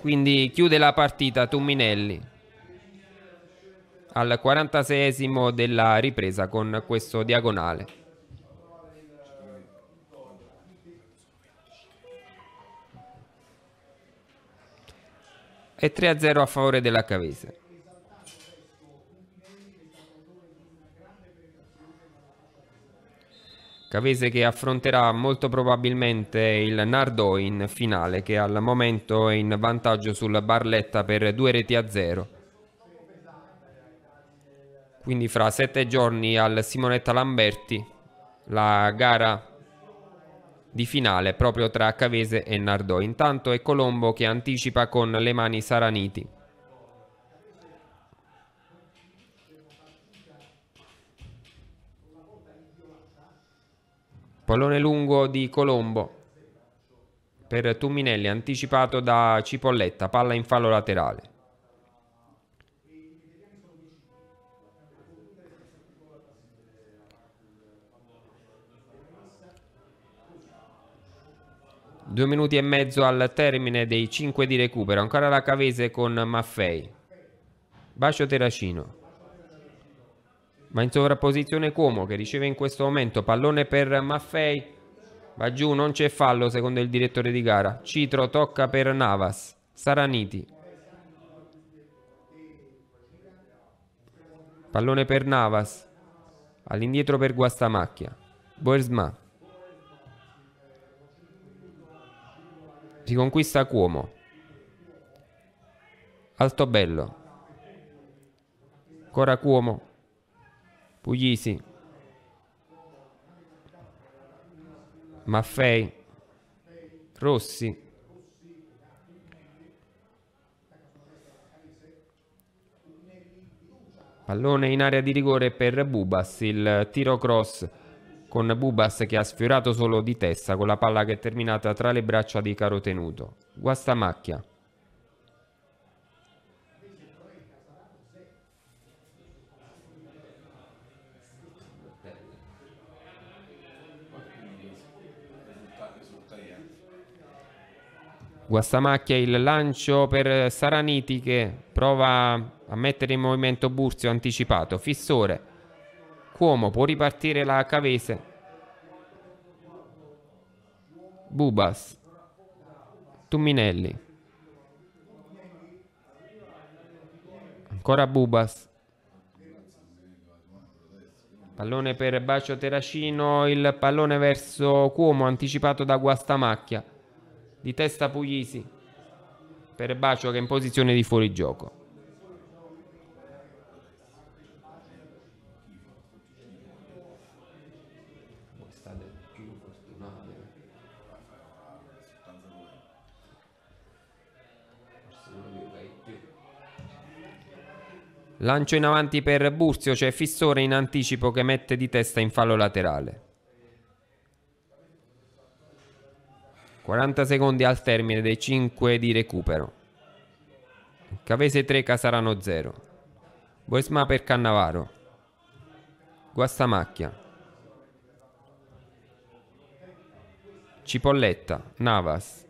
Quindi chiude la partita Tumminelli al 46 della ripresa con questo diagonale. E 3-0 a, a favore della Cavese. Cavese che affronterà molto probabilmente il Nardò in finale che al momento è in vantaggio sul Barletta per due reti a zero. Quindi fra sette giorni al Simonetta Lamberti la gara di finale proprio tra Cavese e Nardò. Intanto è Colombo che anticipa con le mani Saraniti. Pallone lungo di Colombo per Tuminelli anticipato da Cipolletta, palla in fallo laterale. Due minuti e mezzo al termine dei 5 di recupero. Ancora la Cavese con Maffei. Bacio Terracino. Ma in sovrapposizione Cuomo che riceve in questo momento pallone per Maffei. Va giù, non c'è fallo secondo il direttore di gara. Citro tocca per Navas. Saraniti. Pallone per Navas. All'indietro per Guastamacchia. Boersma. Si conquista Cuomo. Altobello. Ancora Cuomo. Puglisi. Maffei. Rossi. Pallone in area di rigore per Bubas, il tiro cross con Bubas che ha sfiorato solo di testa con la palla che è terminata tra le braccia di Caro Tenuto. Guastamacchia. Guastamacchia il lancio per Saraniti che prova a mettere in movimento Burzio anticipato, Fissore Cuomo, può ripartire la Cavese. Bubas. Tumminelli. Ancora Bubas. Pallone per Bacio Terracino, il pallone verso Cuomo anticipato da Guastamacchia. Di testa Puglisi. Per Bacio che è in posizione di fuorigioco. Lancio in avanti per Burzio, c'è cioè Fissore in anticipo che mette di testa in fallo laterale. 40 secondi al termine dei 5 di recupero. Cavese 3, Casarano 0. Boesma per Cannavaro. Guastamacchia. Cipolletta, Navas.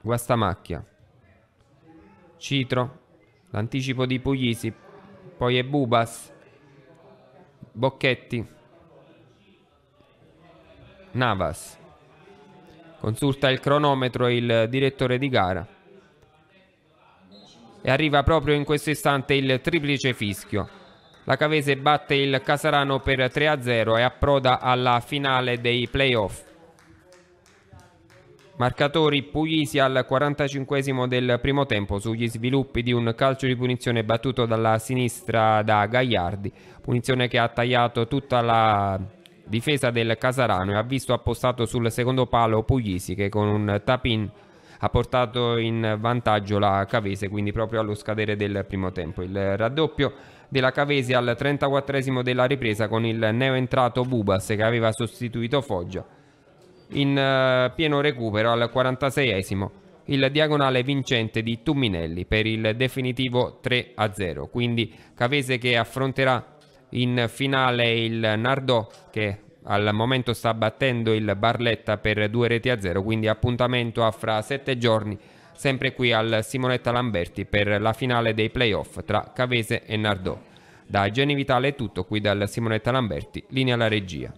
Guastamacchia. Citro, L'anticipo di Puglisi, poi è Bubas, Bocchetti, Navas. Consulta il cronometro il direttore di gara. E arriva proprio in questo istante il triplice fischio. La Cavese batte il Casarano per 3-0 e approda alla finale dei playoff. Marcatori Puglisi al 45 del primo tempo sugli sviluppi di un calcio di punizione battuto dalla sinistra da Gagliardi, punizione che ha tagliato tutta la difesa del Casarano e ha visto appostato sul secondo palo Puglisi che con un tapin ha portato in vantaggio la Cavese quindi proprio allo scadere del primo tempo. Il raddoppio della Cavese al 34 della ripresa con il neoentrato Bubas che aveva sostituito Foggia in eh, pieno recupero al 46esimo il diagonale vincente di Tumminelli per il definitivo 3-0. Quindi Cavese che affronterà in finale il Nardò che al momento sta battendo il Barletta per due reti a zero, quindi appuntamento a fra sette giorni sempre qui al Simonetta Lamberti per la finale dei playoff tra Cavese e Nardò. Da Geni Vitale è tutto qui dal Simonetta Lamberti, linea alla regia.